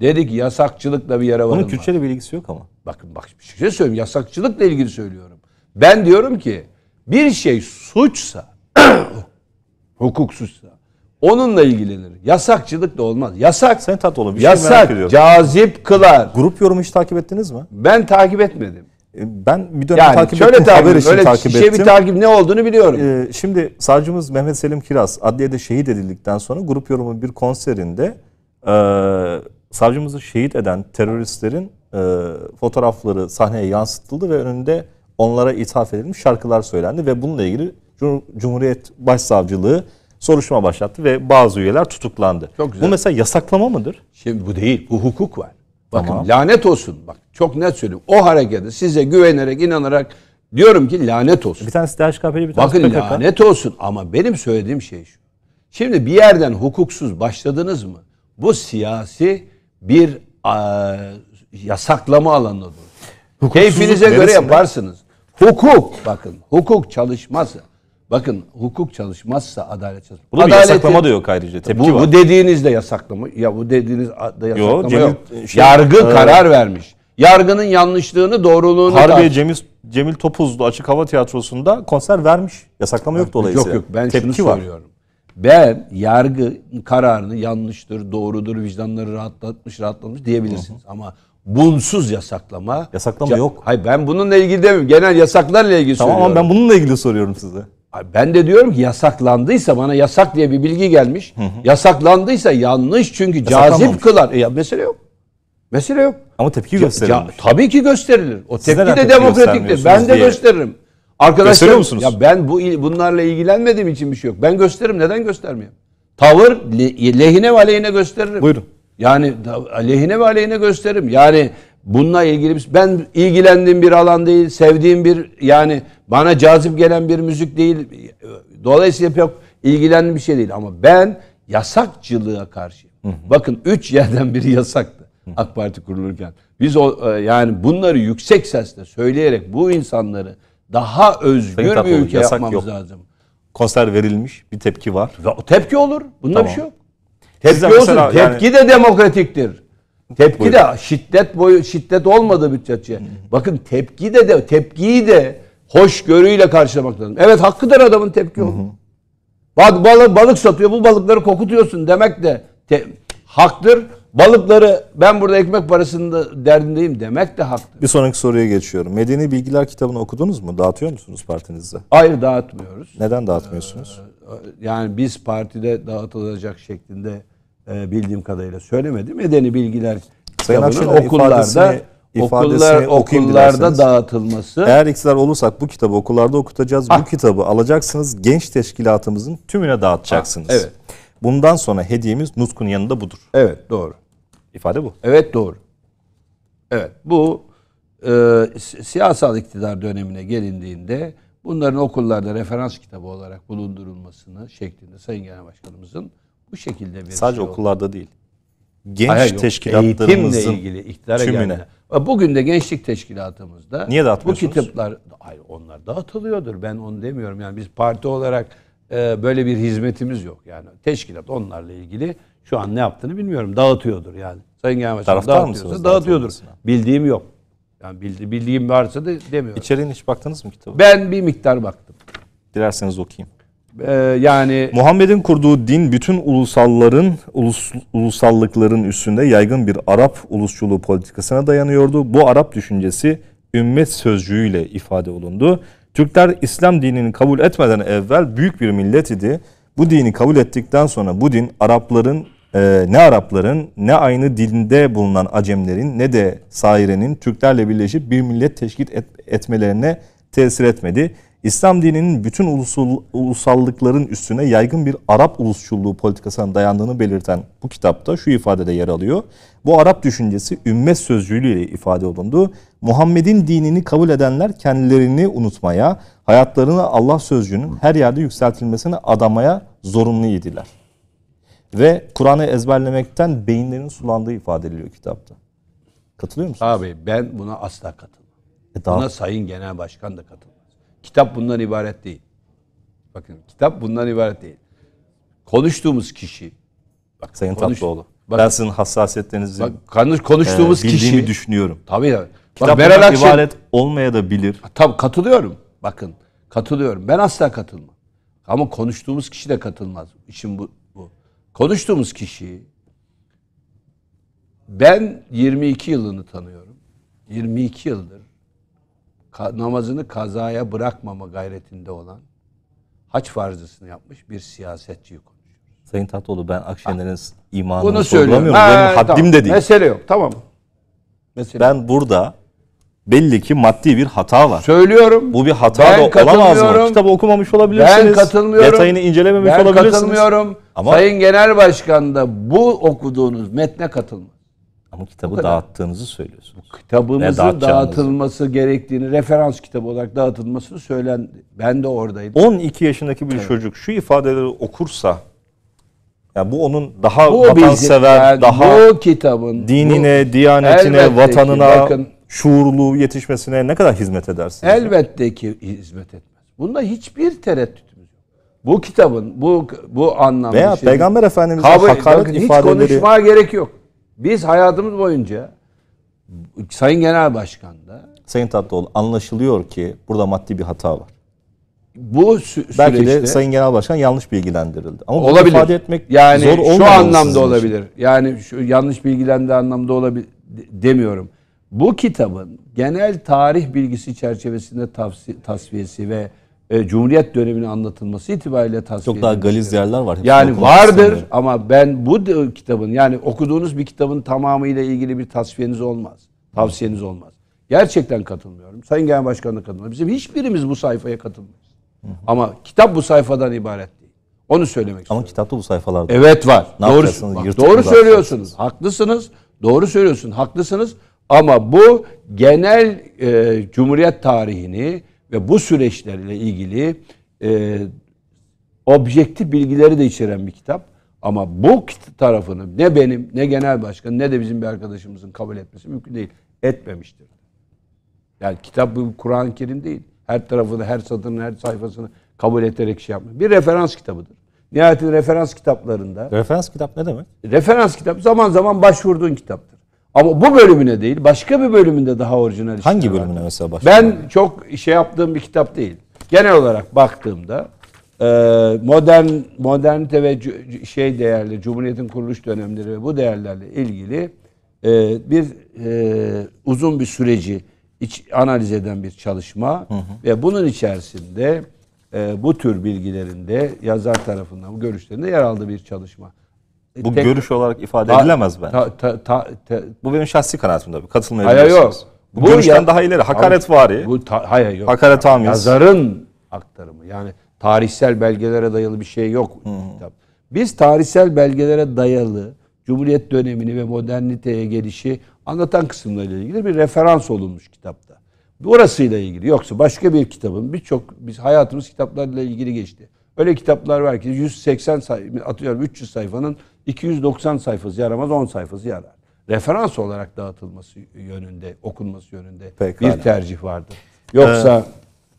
dedi ki yasakçılıkla bir yere varılmaz. Bunun Kürtçeyle bir ilgisi yok ama. Bakın bak bir şey söyleyeyim. Yasakçılıkla ilgili söylüyorum. Ben diyorum ki bir şey suçsa, (clears throat) hukuksuzsa onunla ilgilenir. Yasakçılık da olmaz. Yasak. Sen tat olun. Bir şey yasak, şey merak ediyorum. cazip kılar. Grup yorumu hiç takip ettiniz mi? Ben takip etmedim. E, ben bir dönem yani takip şöyle ettim. Takip, haber için öyle takip şey ettim. bir takip ne olduğunu biliyorum. Ee, şimdi savcımız Mehmet Selim Kiraz adliyede şehit edildikten sonra grup yorumu bir konserinde e, savcımızı şehit eden teröristlerin e, fotoğrafları sahneye yansıtıldı ve önünde onlara ithaf edilmiş şarkılar söylendi ve bununla ilgili Cumhuriyet Başsavcılığı soruşturma başlattı ve bazı üyeler tutuklandı. Çok güzel. Bu mesela yasaklama mıdır? Şimdi bu değil. Bu hukuk var. Bakın tamam. lanet olsun. Bak çok net söylüyorum. O hareketi size güvenerek, inanarak diyorum ki lanet olsun. Bir tanesi DHKP'li bir tanesi Bakın lanet olsun ama benim söylediğim şey şu. Şimdi bir yerden hukuksuz başladınız mı? Bu siyasi bir a, yasaklama alanına doğru. Keyfinize göre yaparsınız. Hukuk bakın hukuk çalışmazsa bakın hukuk çalışmazsa adalet çalışmaz. Burada Adaleti, bir yasaklama da yok ayrıca. Tepki bu, var. bu dediğiniz de yasaklama. Ya bu dediğiniz de yasaklama yok. Cemil, yok. E, şey, Yargı e, karar vermiş. Yargının yanlışlığını, doğruluğunu Harbiye da... Cemil Cemil Topuzlu açık hava tiyatrosunda konser vermiş. Yasaklama yok dolayısıyla. Yok yok ben Tepki şunu var. söylüyorum. Ben yargı kararını yanlıştır, doğrudur, vicdanları rahatlatmış, rahatlamış diyebilirsiniz. Hı hı. Ama bunsuz yasaklama. Yasaklama yok. Hayır ben bununla ilgili demiyorum. Genel yasaklarla ilgili tamam, söylüyorum. Tamam ben bununla ilgili soruyorum size. Ben de diyorum ki yasaklandıysa bana yasak diye bir bilgi gelmiş. Hı hı. Yasaklandıysa yanlış çünkü cazip kılar. E ya mesele yok. Mesele yok. Ama tepki gösterilir. tabii ki gösterilir. O tepki Sizler de tepki demokratiktir. Ben de diye. gösteririm. Arkadaşlar musunuz? Ya ben bu bunlarla ilgilenmediğim için bir şey yok. Ben gösteririm. Neden göstermeyeyim? Tavır lehine ve aleyhine gösteririm. Buyurun. Yani aleyhine ve aleyhine gösteririm. Yani bununla ilgili ben ilgilendiğim bir alan değil, sevdiğim bir yani bana cazip gelen bir müzik değil. Dolayısıyla pek ilgilendiğim bir şey değil ama ben yasakçılığa karşı. Hı hı. Bakın üç yerden biri yasaktı hı. AK Parti kurulurken. Biz o e, yani bunları yüksek sesle söyleyerek bu insanları daha özgür bir ülke yapmamız yok. lazım. Konser verilmiş, bir tepki var. O tepki olur. Bunda tamam. bir şey yok. Tepki Siz olsun. Mesela, Tepki yani... de demokratiktir. Tepki Buyurun. de şiddet boyu şiddet olmadı müddetçe. Hmm. Bakın tepki de, de tepkiyi de hoşgörüyle karşılamak lazım. Evet hakkıdır adamın tepki olur. Bal, bal, balık satıyor bu balıkları kokutuyorsun demek de te, haktır. Balıkları ben burada ekmek parasında derdindeyim demek de haktır. Bir sonraki soruya geçiyorum. Medeni Bilgiler kitabını okudunuz mu? Dağıtıyor musunuz partinizde? Hayır dağıtmıyoruz. Neden dağıtmıyorsunuz? Ee, yani biz partide dağıtılacak şeklinde e, bildiğim kadarıyla söylemedim. Edeni bilgiler kitabının okullarda ifadesini, okullar, okullarda dağıtılması. Eğer iktidar olursak bu kitabı okullarda okutacağız. Ah. Bu kitabı alacaksınız. Genç teşkilatımızın tümüne dağıtacaksınız. Ah, evet. Bundan sonra hediyemiz Nutkun yanında budur. Evet doğru. İfade bu. Evet doğru. Evet bu e, siyasal iktidar dönemine gelindiğinde bunların okullarda referans kitabı olarak bulundurulmasını şeklinde Sayın Genel Başkanımızın bu şekilde bir Sadece şey okullarda oldu. değil. Genç Hayır, teşkilatlarımızın ilgili iktidara tümüne. Geldi. Bugün de gençlik teşkilatımızda Niye dağıtmıyorsunuz? bu kitaplar hayır onlar dağıtılıyordur. Ben onu demiyorum. Yani biz parti olarak e, böyle bir hizmetimiz yok. Yani teşkilat onlarla ilgili şu an ne yaptığını bilmiyorum. Dağıtıyordur yani. Sayın Genel Başkanım dağıtıyorsa dağıtıyordur. Bildiğim yok. Yani bildi, bildiğim varsa da demiyorum. İçeriğine hiç baktınız mı kitabı? Ben bir miktar baktım. Dilerseniz okuyayım. Ee, yani Muhammed'in kurduğu din bütün ulusalların ulus, ulusallıkların üstünde yaygın bir Arap ulusçuluğu politikasına dayanıyordu. Bu Arap düşüncesi ümmet sözcüğüyle ifade olundu. Türkler İslam dinini kabul etmeden evvel büyük bir millet idi. Bu dini kabul ettikten sonra bu din Arapların e, ne Arapların ne aynı dilinde bulunan Acemlerin ne de Saire'nin Türklerle birleşip bir millet teşkil et, etmelerine tesir etmedi. İslam dininin bütün ulusul, ulusallıkların üstüne yaygın bir Arap ulusçulluğu politikasına dayandığını belirten bu kitapta şu ifadede yer alıyor. Bu Arap düşüncesi ümmet sözcüğüyle ifade olundu. Muhammed'in dinini kabul edenler kendilerini unutmaya, hayatlarını Allah sözcüğünün her yerde yükseltilmesine adamaya zorunlu idiler. Ve Kur'an'ı ezberlemekten beyinlerin sulandığı ifade ediliyor kitapta. Katılıyor musunuz? Abi ben buna asla katılmam. E daha... Buna Sayın Genel Başkan da katılmam. Kitap bundan ibaret değil. Bakın kitap bundan ibaret değil. Konuştuğumuz kişi. Bak, Sayın konuş, Tatlıoğlu. Bak, ben sizin hassasiyetlerinizi bak, konuştuğumuz e, bildiğimi kişi, düşünüyorum. Tabii tabii. Kitap bak, Meral Akşen, ibaret olmaya da bilir. Tabii katılıyorum. Bakın katılıyorum. Ben asla katılmam. Ama konuştuğumuz kişi de katılmaz. İşin bu, bu. Konuştuğumuz kişi. ben 22 yılını tanıyorum. 22 yıldır namazını kazaya bırakmama gayretinde olan haç farzısını yapmış bir siyasetçiyi konuşuyoruz. Sayın Tatlıoğlu ben Akşener'in ah, imanını Bunu sorgulamıyorum. Ha, Benim haddim tamam. de değil. Mesele yok tamam. Mesele ben yok. burada belli ki maddi bir hata var. Söylüyorum. Bu bir hata ben da olamaz mı? Kitabı okumamış olabilirsiniz. Ben katılmıyorum. Detayını incelememiş ben olabilirsiniz. Ben katılmıyorum. Ama... Sayın Genel Başkan da bu okuduğunuz metne katılmıyor. Ama kitabı dağıttığınızı söylüyorsunuz. Kitabımızın dağıtılması gerektiğini, referans kitabı olarak dağıtılmasını söylendi. Ben de oradaydım. 12 yaşındaki bir evet. çocuk şu ifadeleri okursa yani bu onun daha bu vatansever, bizim, yani daha bu kitabın dinine, bu, diyanetine, vatanına, ki, bakın, şuurlu yetişmesine ne kadar hizmet edersiniz? Elbette ki hizmet etmez. Bunda hiçbir tereddütümüz yok. Bu kitabın bu bu anlamda Veya şey, Peygamber Efendimiz'e hakaret bakın, ifadeleri hiç konuşmaya gerek yok. Biz hayatımız boyunca Sayın Genel Başkan da Sayın Tatlıoğlu anlaşılıyor ki burada maddi bir hata var. Bu sü- Belki süreçte, de Sayın Genel Başkan yanlış bilgilendirildi. Ama bunu olabilir. ifade etmek yani zor olmuyor. şu anlamda olabilir. Yani şu yanlış bilgilendi anlamda olabilir demiyorum. Bu kitabın genel tarih bilgisi çerçevesinde tavsi- tasfiyesi ve e, Cumhuriyet dönemini anlatılması itibariyle tavsiye Çok daha galiz yerler var. Hep yani vardır istedim. ama ben bu kitabın yani okuduğunuz bir kitabın tamamıyla ilgili bir tasfiyeniz olmaz. Tavsiyeniz olmaz. Gerçekten katılmıyorum. Sayın Genel Başkan da katılmıyor Bizim hiçbirimiz bu sayfaya katılmıyoruz. Ama kitap bu sayfadan ibaret değil. Onu söylemek Ama istiyorum. Ama kitapta bu sayfalarda. Evet var. Ne doğru, bak, doğru söylüyorsunuz. Haklısınız. Doğru söylüyorsun. Haklısınız. Ama bu genel e, Cumhuriyet tarihini, ve bu süreçlerle ilgili e, objektif bilgileri de içeren bir kitap. Ama bu tarafını ne benim ne genel başkan ne de bizim bir arkadaşımızın kabul etmesi mümkün değil. Etmemiştir. Yani kitap bu Kur'an-ı Kerim değil. Her tarafını, her satırını, her sayfasını kabul ederek şey yapmıyor. Bir referans kitabıdır. Nihayetinde referans kitaplarında... Referans kitap ne demek? Referans kitap zaman zaman başvurduğun kitaptır. Ama bu bölümüne değil başka bir bölümünde daha orijinal işler Hangi bölümüne var. mesela başka? Ben çok şey yaptığım bir kitap değil. Genel olarak baktığımda e, modern modernite ve şey değerli Cumhuriyet'in kuruluş dönemleri ve bu değerlerle ilgili e, bir e, uzun bir süreci iç, analiz eden bir çalışma hı hı. ve bunun içerisinde bu tür bilgilerinde yazar tarafından görüşlerinde yer aldığı bir çalışma bu tek, görüş olarak ifade ta, edilemez ben. Ta, ta, ta, ta, bu benim şahsi kanaatim tabii. Katılmayabilirsiniz. Hayır yok. Bu, bu görüşten ya, daha ileri. Hakaret vari. Bu ta, hayır yok. Hakaret hamiz. Yazarın aktarımı. Yani tarihsel belgelere dayalı bir şey yok. Hı. Biz tarihsel belgelere dayalı Cumhuriyet dönemini ve moderniteye gelişi anlatan kısımlarıyla ilgili bir referans olunmuş kitapta. Orasıyla ilgili. Yoksa başka bir kitabın birçok biz hayatımız kitaplarla ilgili geçti. Öyle kitaplar var ki 180 sayfa atıyorum 300 sayfanın 290 sayfası yaramaz 10 sayfası yarar. Referans olarak dağıtılması yönünde, okunması yönünde Pekala. bir tercih vardır. Yoksa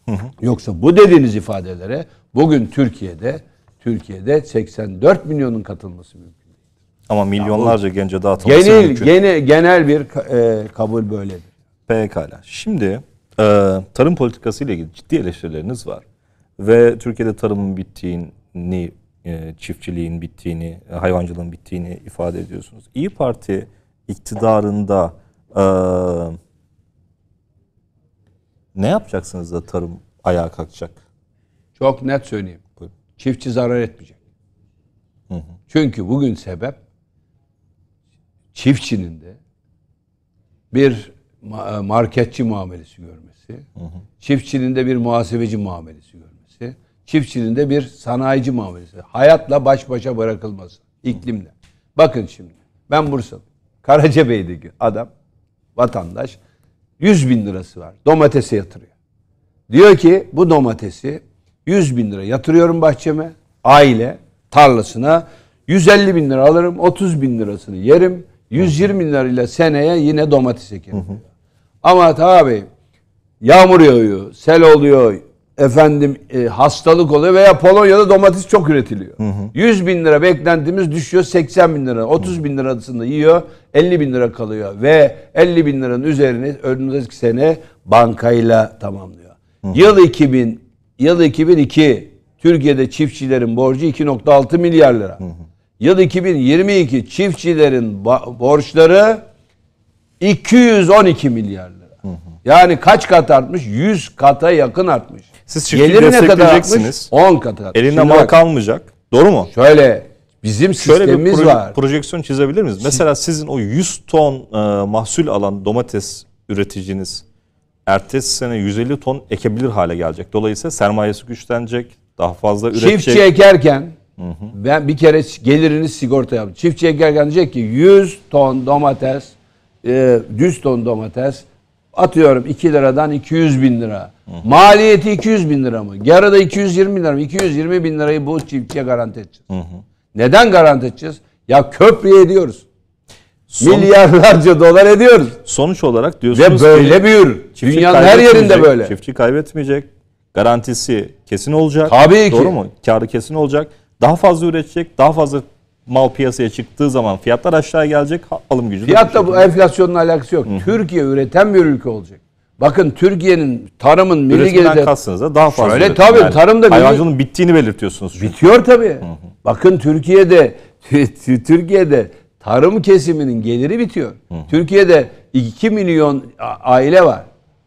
ee, yoksa bu dediğiniz ifadelere bugün Türkiye'de Türkiye'de 84 milyonun katılması mümkün. Ama milyonlarca yani gence dağıtılması genel, mümkün. Genel, genel bir e, kabul böyledir. Pekala. Şimdi e, tarım politikası ile ilgili ciddi eleştirileriniz var. Ve Türkiye'de tarımın bittiğini e, çiftçiliğin bittiğini, e, hayvancılığın bittiğini ifade ediyorsunuz. İyi Parti iktidarında e, ne yapacaksınız da tarım ayağa kalkacak? Çok net söyleyeyim. Buyurun. Çiftçi zarar etmeyecek. Hı hı. Çünkü bugün sebep çiftçinin de bir e, marketçi muamelesi görmesi, hı hı. çiftçinin de bir muhasebeci muamelesi görmesi çiftçinin de bir sanayici muamelesi. Hayatla baş başa bırakılması. iklimle. Bakın şimdi ben Bursa'm. Karacabey'deki adam vatandaş 100 bin lirası var. Domatese yatırıyor. Diyor ki bu domatesi 100 bin lira yatırıyorum bahçeme. Aile tarlasına 150 bin lira alırım. 30 bin lirasını yerim. 120 bin lirayla seneye yine domates ekerim. Ama tabi yağmur yağıyor, sel oluyor, efendim e, hastalık oluyor veya Polonya'da domates çok üretiliyor. Hı hı. 100 bin lira beklentimiz düşüyor 80 bin lira. 30 bin lirasında yiyor 50 bin lira kalıyor ve 50 bin liranın üzerini önümüzdeki sene bankayla tamamlıyor. Hı hı. Yıl 2000 yıl 2002 Türkiye'de çiftçilerin borcu 2.6 milyar lira. Hı hı. Yıl 2022 çiftçilerin borçları 212 milyar lira. Yani kaç kat artmış? 100 kata yakın artmış. Siz gelir ne kadar artmış? 10 kat artmış. Elinde mal kalmayacak. Doğru mu? Şöyle bizim Şöyle sistemimiz proje, var. projeksiyon çizebilir miyiz? Mesela sizin o 100 ton e, mahsul alan domates üreticiniz ertesi sene 150 ton ekebilir hale gelecek. Dolayısıyla sermayesi güçlenecek. Daha fazla üretecek. Çiftçi ekerken Hı hı. Ben bir kere gelirini sigorta yaptım. Çiftçi ekerken diyecek ki 100 ton domates, e, 100 ton domates Atıyorum 2 liradan 200 bin lira. Maliyeti 200 bin lira mı? Yarıda 220 bin lira mı? 220 bin lirayı bu çiftçiye garanti edeceğiz. Hı hı. Neden garanti edeceğiz? Ya köprüye ediyoruz. Son, Milyarlarca dolar ediyoruz. Sonuç olarak diyorsunuz Ve böyle ki, büyür. Dünyanın her yerinde böyle. Çiftçi kaybetmeyecek. Garantisi kesin olacak. Tabii Doğru ki. Doğru mu? Karı kesin olacak. Daha fazla üretecek. Daha fazla mal piyasaya çıktığı zaman fiyatlar aşağı gelecek, alım gücü Fiyat da bu enflasyonla alakası yok. Hı. Türkiye üreten bir ülke olacak. Bakın Türkiye'nin tarımın milli gelirde kastınızda daha fazla. Öyle tabii yani, tarımda hayvancılığın bittiğini belirtiyorsunuz. Çünkü. Bitiyor tabii. Hı hı. Bakın Türkiye'de (laughs) Türkiye'de tarım kesiminin geliri bitiyor. Hı hı. Türkiye'de 2 milyon aile var.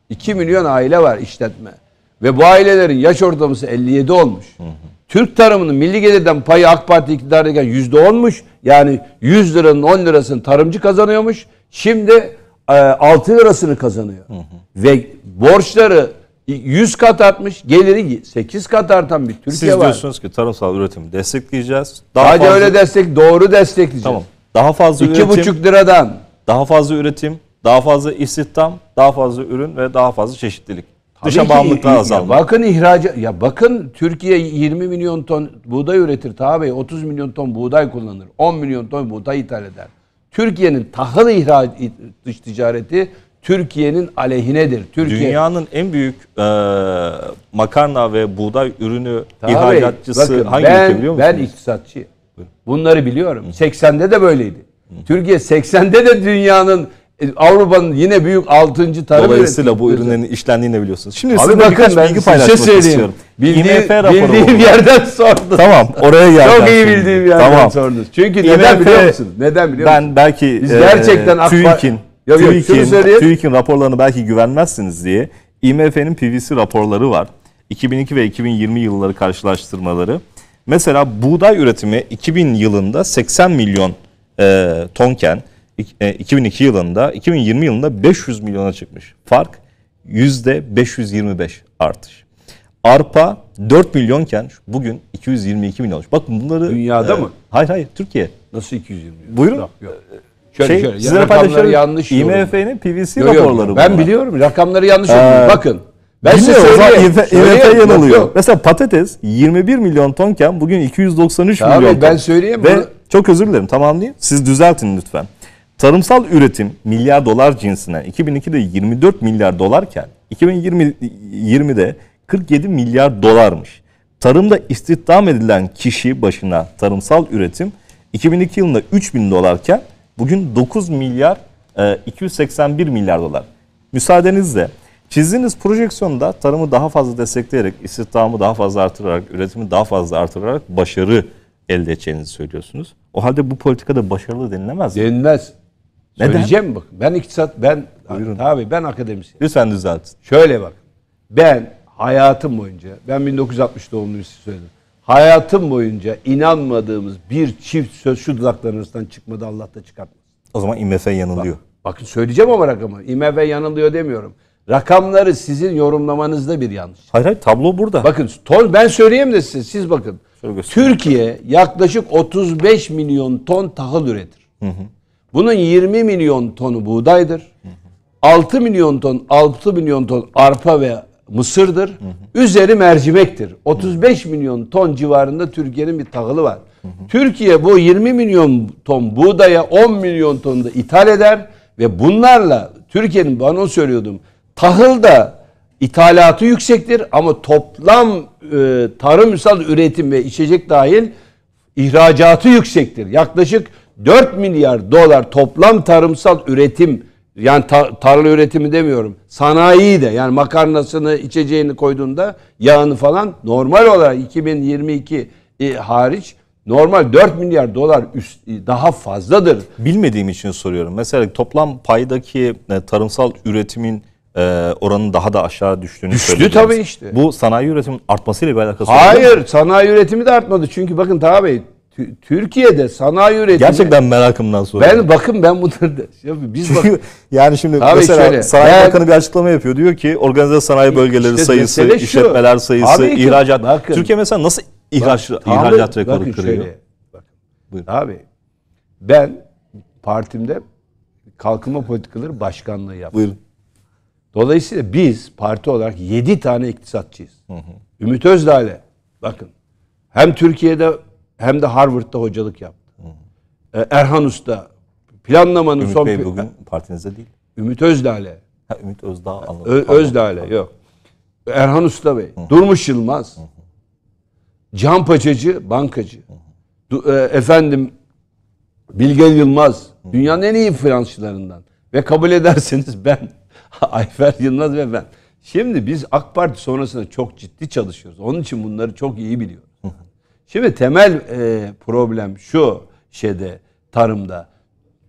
2 milyon aile var işletme. Ve bu ailelerin yaş ortalaması 57 olmuş. Hı hı. Türk tarımının milli gelirden payı AK Parti iktidardayken yüzde onmuş. Yani 100 liranın 10 lirasını tarımcı kazanıyormuş. Şimdi 6 e, lirasını kazanıyor. Hı hı. Ve borçları 100 kat artmış, geliri 8 kat artan bir Türkiye Siz var. Siz diyorsunuz ki tarımsal üretimi destekleyeceğiz. Daha Sadece fazla... öyle destek, doğru destekleyeceğiz. Tamam. Daha fazla İki üretim. 2,5 liradan. Daha fazla üretim, daha fazla istihdam, daha fazla ürün ve daha fazla çeşitlilik. Dışa bağımlılıkla azalma. Bakın ihraca ya bakın Türkiye 20 milyon ton buğday üretir Taha Bey 30 milyon ton buğday kullanır. 10 milyon ton buğday ithal eder. Türkiye'nin tahıl ihraç dış ticareti Türkiye'nin aleyhinedir. Türkiye Dünyanın en büyük e, makarna ve buğday ürünü Taha ihracatçısı Bey, bakın, hangi ben, ülke biliyor musunuz? Ben iktisatçıyım. Bunları biliyorum. 80'de de böyleydi. Türkiye 80'de de dünyanın e, Avrupa'nın yine büyük 6. tarım Dolayısıyla bu ürünlerin işlendiğini biliyorsunuz. Şimdi Abi bakın ben bilgi şey paylaşmak şey istiyorum. Bildiği, raporu bildiğim yerden sordunuz. Tamam oraya geldim. Çok iyi bildiğim yerden tamam. sordunuz. Çünkü IMF, neden biliyor musunuz? Neden biliyor musunuz? Ben belki Biz gerçekten e, TÜİK'in yok, TÜİK'in, TÜİK'in raporlarını belki güvenmezsiniz diye IMF'nin PVC raporları var. 2002 ve 2020 yılları karşılaştırmaları. Mesela buğday üretimi 2000 yılında 80 milyon e, tonken 2002 e, yılında 2020 yılında 500 milyona çıkmış. Fark %525 artış. Arpa 4 milyonken bugün 222 milyon olmuş. Bak bunları... Dünyada e, mı? Hayır hayır Türkiye. Nasıl 220 milyon? Buyurun. Yok, yok. E, şöyle, şey, şöyle, paylaşıyorum. Yanlış IMF'nin PVC yok, raporları yok, Ben bunlar. biliyorum rakamları yanlış ee, olduğunu. Bakın. Ben size söyleyeyim. IMF yanılıyor. Mesela patates 21 milyon tonken bugün 293 Tabii, milyon ton. ben söyleyeyim. Ve bunu... çok özür dilerim tamamlayayım. Siz düzeltin lütfen. Tarımsal üretim milyar dolar cinsine 2002'de 24 milyar dolarken 2020'de 47 milyar dolarmış. Tarımda istihdam edilen kişi başına tarımsal üretim 2002 yılında 3 bin dolarken bugün 9 milyar 281 e, milyar dolar. Müsaadenizle çizdiğiniz projeksiyonda tarımı daha fazla destekleyerek, istihdamı daha fazla artırarak, üretimi daha fazla artırarak başarı elde edeceğinizi söylüyorsunuz. O halde bu politikada başarılı denilemez mi? Denilmez. Neden? Söyleyeceğim bak. Ben iktisat, ben Buyurun. tabii ben akademisyenim. Lütfen düzeltin. Şöyle bak. Ben hayatım boyunca, ben 1960 doğumluyum size söyledim. Hayatım boyunca inanmadığımız bir çift söz şu dudakların çıkmadı Allah da çıkartmaz. O zaman IMF yanılıyor. Bak, bakın söyleyeceğim ama rakamı. IMF yanılıyor demiyorum. Rakamları sizin yorumlamanızda bir yanlış. Hayır hayır tablo burada. Bakın ton, ben söyleyeyim de size siz bakın. Türkiye yaklaşık 35 milyon ton tahıl üretir. Hı hı. Bunun 20 milyon tonu buğdaydır. 6 milyon ton 6 milyon ton arpa ve mısırdır. Üzeri mercimektir. 35 milyon ton civarında Türkiye'nin bir tahılı var. Türkiye bu 20 milyon ton buğdaya 10 milyon ton da ithal eder ve bunlarla Türkiye'nin ben onu söylüyordum. Tahıl da ithalatı yüksektir ama toplam e, tarımsal üretim ve içecek dahil ihracatı yüksektir. Yaklaşık 4 milyar dolar toplam tarımsal üretim yani tarla üretimi demiyorum. sanayi de yani makarnasını, içeceğini koyduğunda yağını falan normal olarak 2022 e, hariç normal 4 milyar dolar üst, e, daha fazladır. Bilmediğim için soruyorum. Mesela toplam paydaki e, tarımsal üretimin e, oranın daha da aşağı düştüğünü Düştü tabii işte. Bu sanayi üretimin artmasıyla bir alakası var Hayır, sanayi üretimi de artmadı. Çünkü bakın Taha Bey, Türkiye'de sanayi üretimi... Gerçekten merakımdan soruyorum. Ben bakın ben bunları da... Biz bak, (laughs) yani şimdi Abi mesela şöyle, Sanayi ben, Bakanı bir açıklama yapıyor. Diyor ki organize sanayi bölgeleri işte sayısı, şu, işletmeler sayısı, ki, ihracat... Bakın, Türkiye mesela nasıl ihraç, bak, ihracat rekoru bakın kırıyor? Şöyle, bakın. Buyurun. Abi ben partimde kalkınma politikaları başkanlığı yaptım. Buyurun. Dolayısıyla biz parti olarak 7 tane iktisatçıyız. Hı hı. Ümit Özdağ'la bakın hem Türkiye'de hem de Harvard'da hocalık yaptı. Hı. E, Erhan Usta planlamanın Ümit son... Bey bugün partinizde değil. Ümit Özdağ'la. Ha, Ümit Özdağ anladım. Ö- Özdağ'la yok. Erhan Usta Bey. Hı. Durmuş Yılmaz. Hı. Can Paçacı bankacı. Hı. Du- e, efendim Bilge Yılmaz. Hı. Dünyanın en iyi Fransızlarından. Ve kabul ederseniz ben (laughs) Ayfer Yılmaz ve ben. Şimdi biz AK Parti sonrasında çok ciddi çalışıyoruz. Onun için bunları çok iyi biliyor. Şimdi temel e, problem şu şeyde tarımda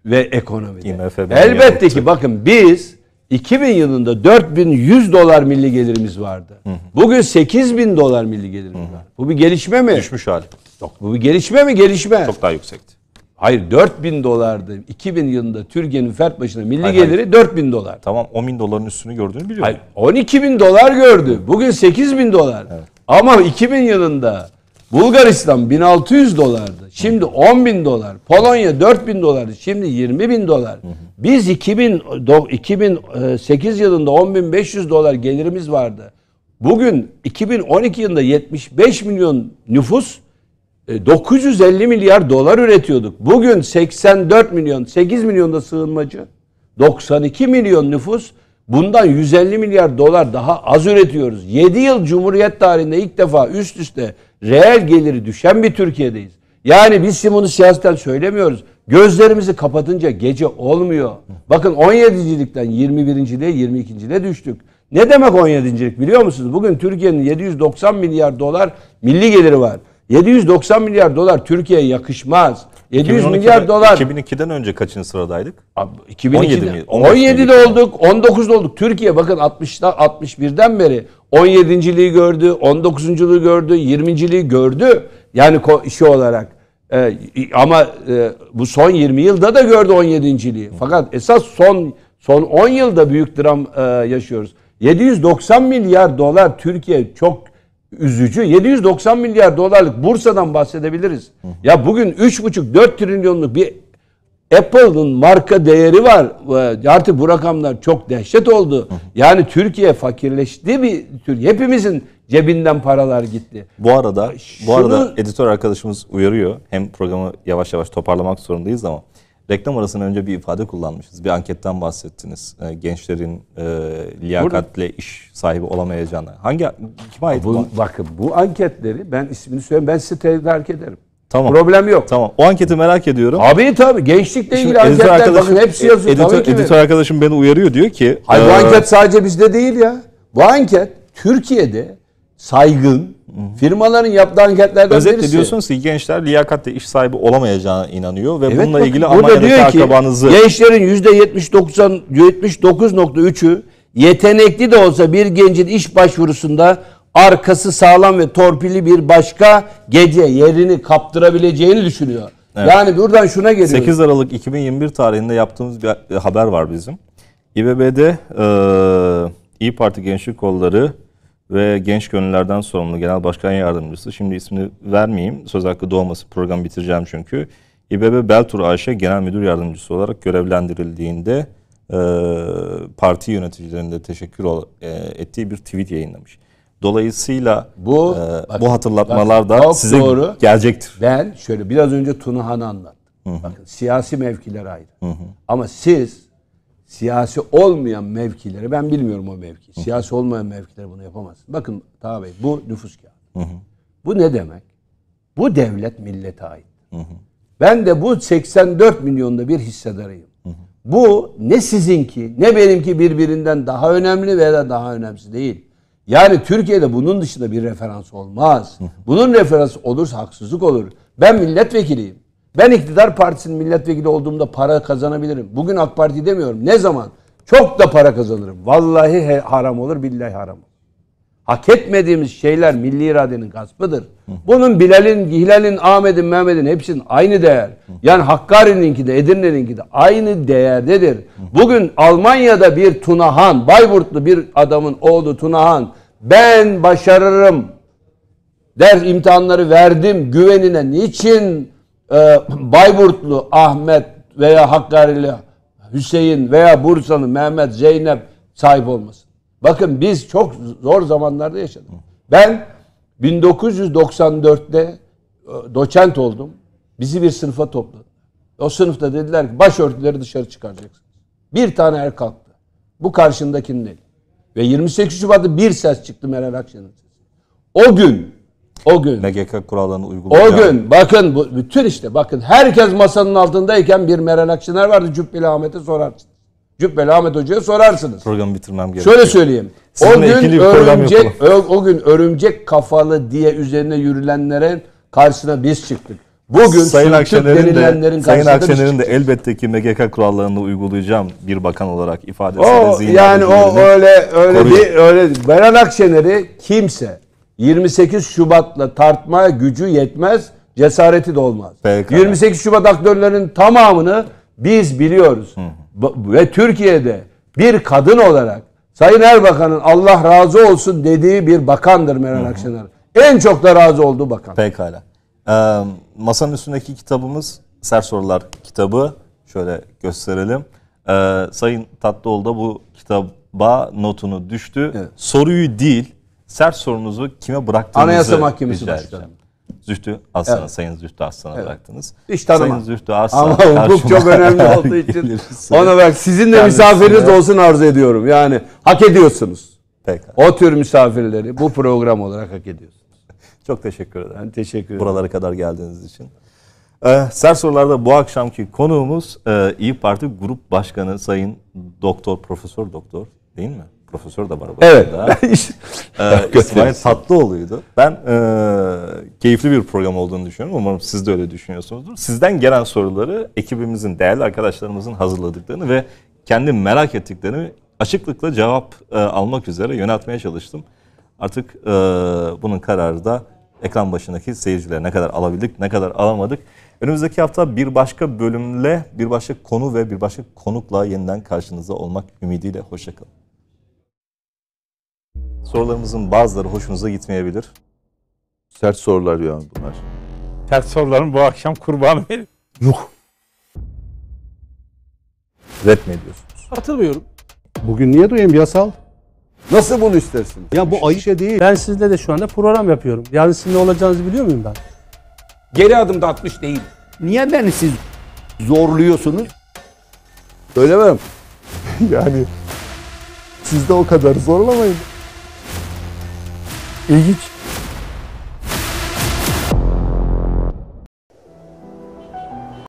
ve ekonomide. IMF'den Elbette yaptı. ki bakın biz 2000 yılında 4100 dolar milli gelirimiz vardı. Hı hı. Bugün 8000 dolar milli gelirimiz hı hı. var. Bu bir gelişme mi? Düşmüş hali. Yok bu bir gelişme mi? Gelişme. Çok daha yüksekti. Hayır 4000 dolardı. 2000 yılında Türkiye'nin fert başına milli hayır, geliri hayır. 4000 dolar. Tamam 10.000 doların üstünü gördüğünü biliyorum. Hayır 12.000 dolar gördü. Bugün 8.000 dolar. Evet. Ama 2000 yılında Bulgaristan 1600 dolardı. Şimdi 10 bin dolar. Polonya 4 bin dolardı. Şimdi 20 bin dolar. Biz 2000, 2008 yılında 10.500 dolar gelirimiz vardı. Bugün 2012 yılında 75 milyon nüfus 950 e, milyar dolar üretiyorduk. Bugün 84 milyon, 8 milyon da sığınmacı. 92 milyon nüfus. Bundan 150 milyar dolar daha az üretiyoruz. 7 yıl Cumhuriyet tarihinde ilk defa üst üste reel geliri düşen bir Türkiye'deyiz. Yani biz şimdi bunu siyasetten söylemiyoruz. Gözlerimizi kapatınca gece olmuyor. Bakın 17.likten 21.liğe 22.liğe düştük. Ne demek 17.lik biliyor musunuz? Bugün Türkiye'nin 790 milyar dolar milli geliri var. 790 milyar dolar Türkiye'ye yakışmaz. 700 milyar dolar. 2002'den önce kaçın sıradaydık? Abi, 2017 mi? 17'de olduk, 19'da olduk. Türkiye bakın 60'da 61'den beri 17.liği gördü, 19.luğu gördü, 20.liği gördü. Yani işi şey olarak e, ama e, bu son 20 yılda da gördü 17.liği. Fakat esas son son 10 yılda büyük dram e, yaşıyoruz. 790 milyar dolar Türkiye çok üzücü. 790 milyar dolarlık Bursa'dan bahsedebiliriz. Hı hı. Ya bugün 3,5-4 trilyonluk bir Apple'ın marka değeri var. Artık bu rakamlar çok dehşet oldu. Hı hı. Yani Türkiye fakirleşti bir Türkiye. Hepimizin cebinden paralar gitti. Bu arada Şunu... bu arada editör arkadaşımız uyarıyor. Hem programı yavaş yavaş toparlamak zorundayız ama Reklam arasından önce bir ifade kullanmışız. Bir anketten bahsettiniz. E, gençlerin e, liyakatle Burada, iş sahibi olamayacağını. Hangi kime ait bu? bakın bu anketleri ben ismini söyleyeyim. Ben size tedarik ederim. Tamam. Problem yok. Tamam. O anketi merak ediyorum. Abi tabii gençlikle ilgili anketler bakın hepsi yazıyor. Editör, tabii editör arkadaşım beni uyarıyor diyor ki. Hayır e, bu anket sadece bizde değil ya. Bu anket Türkiye'de saygın firmaların yaptığı anketlerde Özetle birisi. diyorsunuz ki gençler liyakatle iş sahibi olamayacağına inanıyor ve evet, bununla bakın, ilgili Almanya'daki diyor ki, akrabanızı... Gençlerin %79.3'ü yetenekli de olsa bir gencin iş başvurusunda arkası sağlam ve torpili bir başka gece yerini kaptırabileceğini düşünüyor. Evet. Yani buradan şuna geliyor. 8 Aralık 2021 tarihinde yaptığımız bir haber var bizim. İBB'de e, İyi Parti Gençlik Kolları ve Genç Gönüllerden sorumlu Genel Başkan Yardımcısı. Şimdi ismini vermeyeyim. Söz hakkı doğması programı bitireceğim çünkü. İBB Beltur Ayşe Genel Müdür Yardımcısı olarak görevlendirildiğinde e, parti yöneticilerinde teşekkür ol, e, ettiği bir tweet yayınlamış. Dolayısıyla bu e, bakın, bu hatırlatmalar da size doğru. gelecektir. Ben şöyle biraz önce Tunahan anlattım. Hı hı. Bakın siyasi mevkiler ayrı. Hı hı. Ama siz siyasi olmayan mevkileri ben bilmiyorum o mevki. Siyasi olmayan mevkileri bunu yapamaz. Bakın Taha Bey bu nüfus kağıdı. Hı hı. Bu ne demek? Bu devlet millete ait. Hı hı. Ben de bu 84 milyonda bir hissedarıyım. Hı hı. Bu ne sizinki ne benimki birbirinden daha önemli veya daha önemsiz değil. Yani Türkiye'de bunun dışında bir referans olmaz. Hı hı. Bunun referansı olursa haksızlık olur. Ben milletvekiliyim. Ben iktidar partisinin milletvekili olduğumda para kazanabilirim. Bugün AK Parti demiyorum. Ne zaman? Çok da para kazanırım. Vallahi he, haram olur, billahi haram olur. Hak etmediğimiz şeyler milli iradenin gaspıdır. Bunun Bilal'in, Hilal'in, Ahmet'in, Mehmet'in hepsinin aynı değer. Yani Hakkari'ninki de Edirne'ninki de aynı değerdedir. Bugün Almanya'da bir Tunahan, Bayburtlu bir adamın oğlu Tunahan ben başarırım der imtihanları verdim güvenine niçin e, Bayburtlu Ahmet veya Hakkari'li Hüseyin veya Bursa'nın Mehmet, Zeynep sahip olmasın. Bakın biz çok zor zamanlarda yaşadık. Ben 1994'te e, doçent oldum. Bizi bir sınıfa topladı. O sınıfta dediler ki başörtüleri dışarı çıkaracaksın. Bir tane er kalktı. Bu karşındakinin eli. Ve 28 Şubat'ta bir ses çıktı Meral Akşener'in. O gün o gün. MGK kurallarını uygulayan. O gün bakın bu, bütün işte bakın herkes masanın altındayken bir Meral Akşener vardı Cübbeli Ahmet'e sorarsınız. Cübbeli Ahmet Hoca'ya sorarsınız. Programı bitirmem gerekiyor. Şöyle söyleyeyim. o gün, örümcek, ö, o gün örümcek kafalı diye üzerine yürülenlerin karşısına biz çıktık. Bugün Sayın Akşener'in de, Sayın Akşener'in de elbette ki MGK kurallarını uygulayacağım bir bakan olarak ifadesi. O, yani o öyle öyle Koruyor. bir öyle Meral Akşener'i kimse 28 Şubat'la tartmaya gücü yetmez, cesareti de olmaz. Pekala. 28 Şubat aktörlerinin tamamını biz biliyoruz. Hı hı. Ve Türkiye'de bir kadın olarak Sayın Erbakan'ın Allah razı olsun dediği bir bakandır Meral hı Akşener. En çok da razı olduğu bakan. Pekala. Ee, masanın üstündeki kitabımız Sert Sorular kitabı. Şöyle gösterelim. Ee, Sayın Tatlıoğlu da bu kitaba notunu düştü. Evet. Soruyu değil sert sorunuzu kime bıraktığınızı Anayasa Mahkemesi rica Zühtü Aslan'a, evet. Sayın Zühtü Aslan'a evet. bıraktınız. Hiç tanımam. Sayın Zühtü Aslan. Ama hukuk çok önemli (laughs) olduğu için ona bak sizin de misafiriniz olsun arzu ediyorum. Yani hak ediyorsunuz. Pekala. O tür misafirleri bu program olarak hak ediyorsunuz. (laughs) Çok teşekkür ederim. Ben teşekkür ederim. Buralara kadar geldiğiniz için. Ee, sert sorularda bu akşamki konuğumuz e, İyi Parti Grup Başkanı Sayın Doktor Profesör Doktor değil mi? profesör de var bu Evet. (laughs) ee, İsmail (laughs) Tatlıoğlu'ydu. Ben e, keyifli bir program olduğunu düşünüyorum. Umarım siz de öyle düşünüyorsunuzdur. Sizden gelen soruları ekibimizin, değerli arkadaşlarımızın hazırladıklarını ve kendi merak ettiklerini açıklıkla cevap e, almak üzere yöneltmeye çalıştım. Artık e, bunun kararı da ekran başındaki seyircilere ne kadar alabildik, ne kadar alamadık. Önümüzdeki hafta bir başka bölümle, bir başka konu ve bir başka konukla yeniden karşınızda olmak ümidiyle. Hoşçakalın. Sorularımızın bazıları hoşunuza gitmeyebilir. Sert sorular yani bunlar. Sert soruların bu akşam kurbanı benim. Yuh. Ret mi ediyorsunuz? Katılmıyorum. Bugün niye duyayım yasal? Nasıl bunu istersin? Ya bu Ayşe değil. Ben sizinle de şu anda program yapıyorum. Yani sizin ne olacağınızı biliyor muyum ben? Geri adım da atmış değil. Niye beni siz zorluyorsunuz? Söylemem. (laughs) yani siz de o kadar zorlamayın. Idit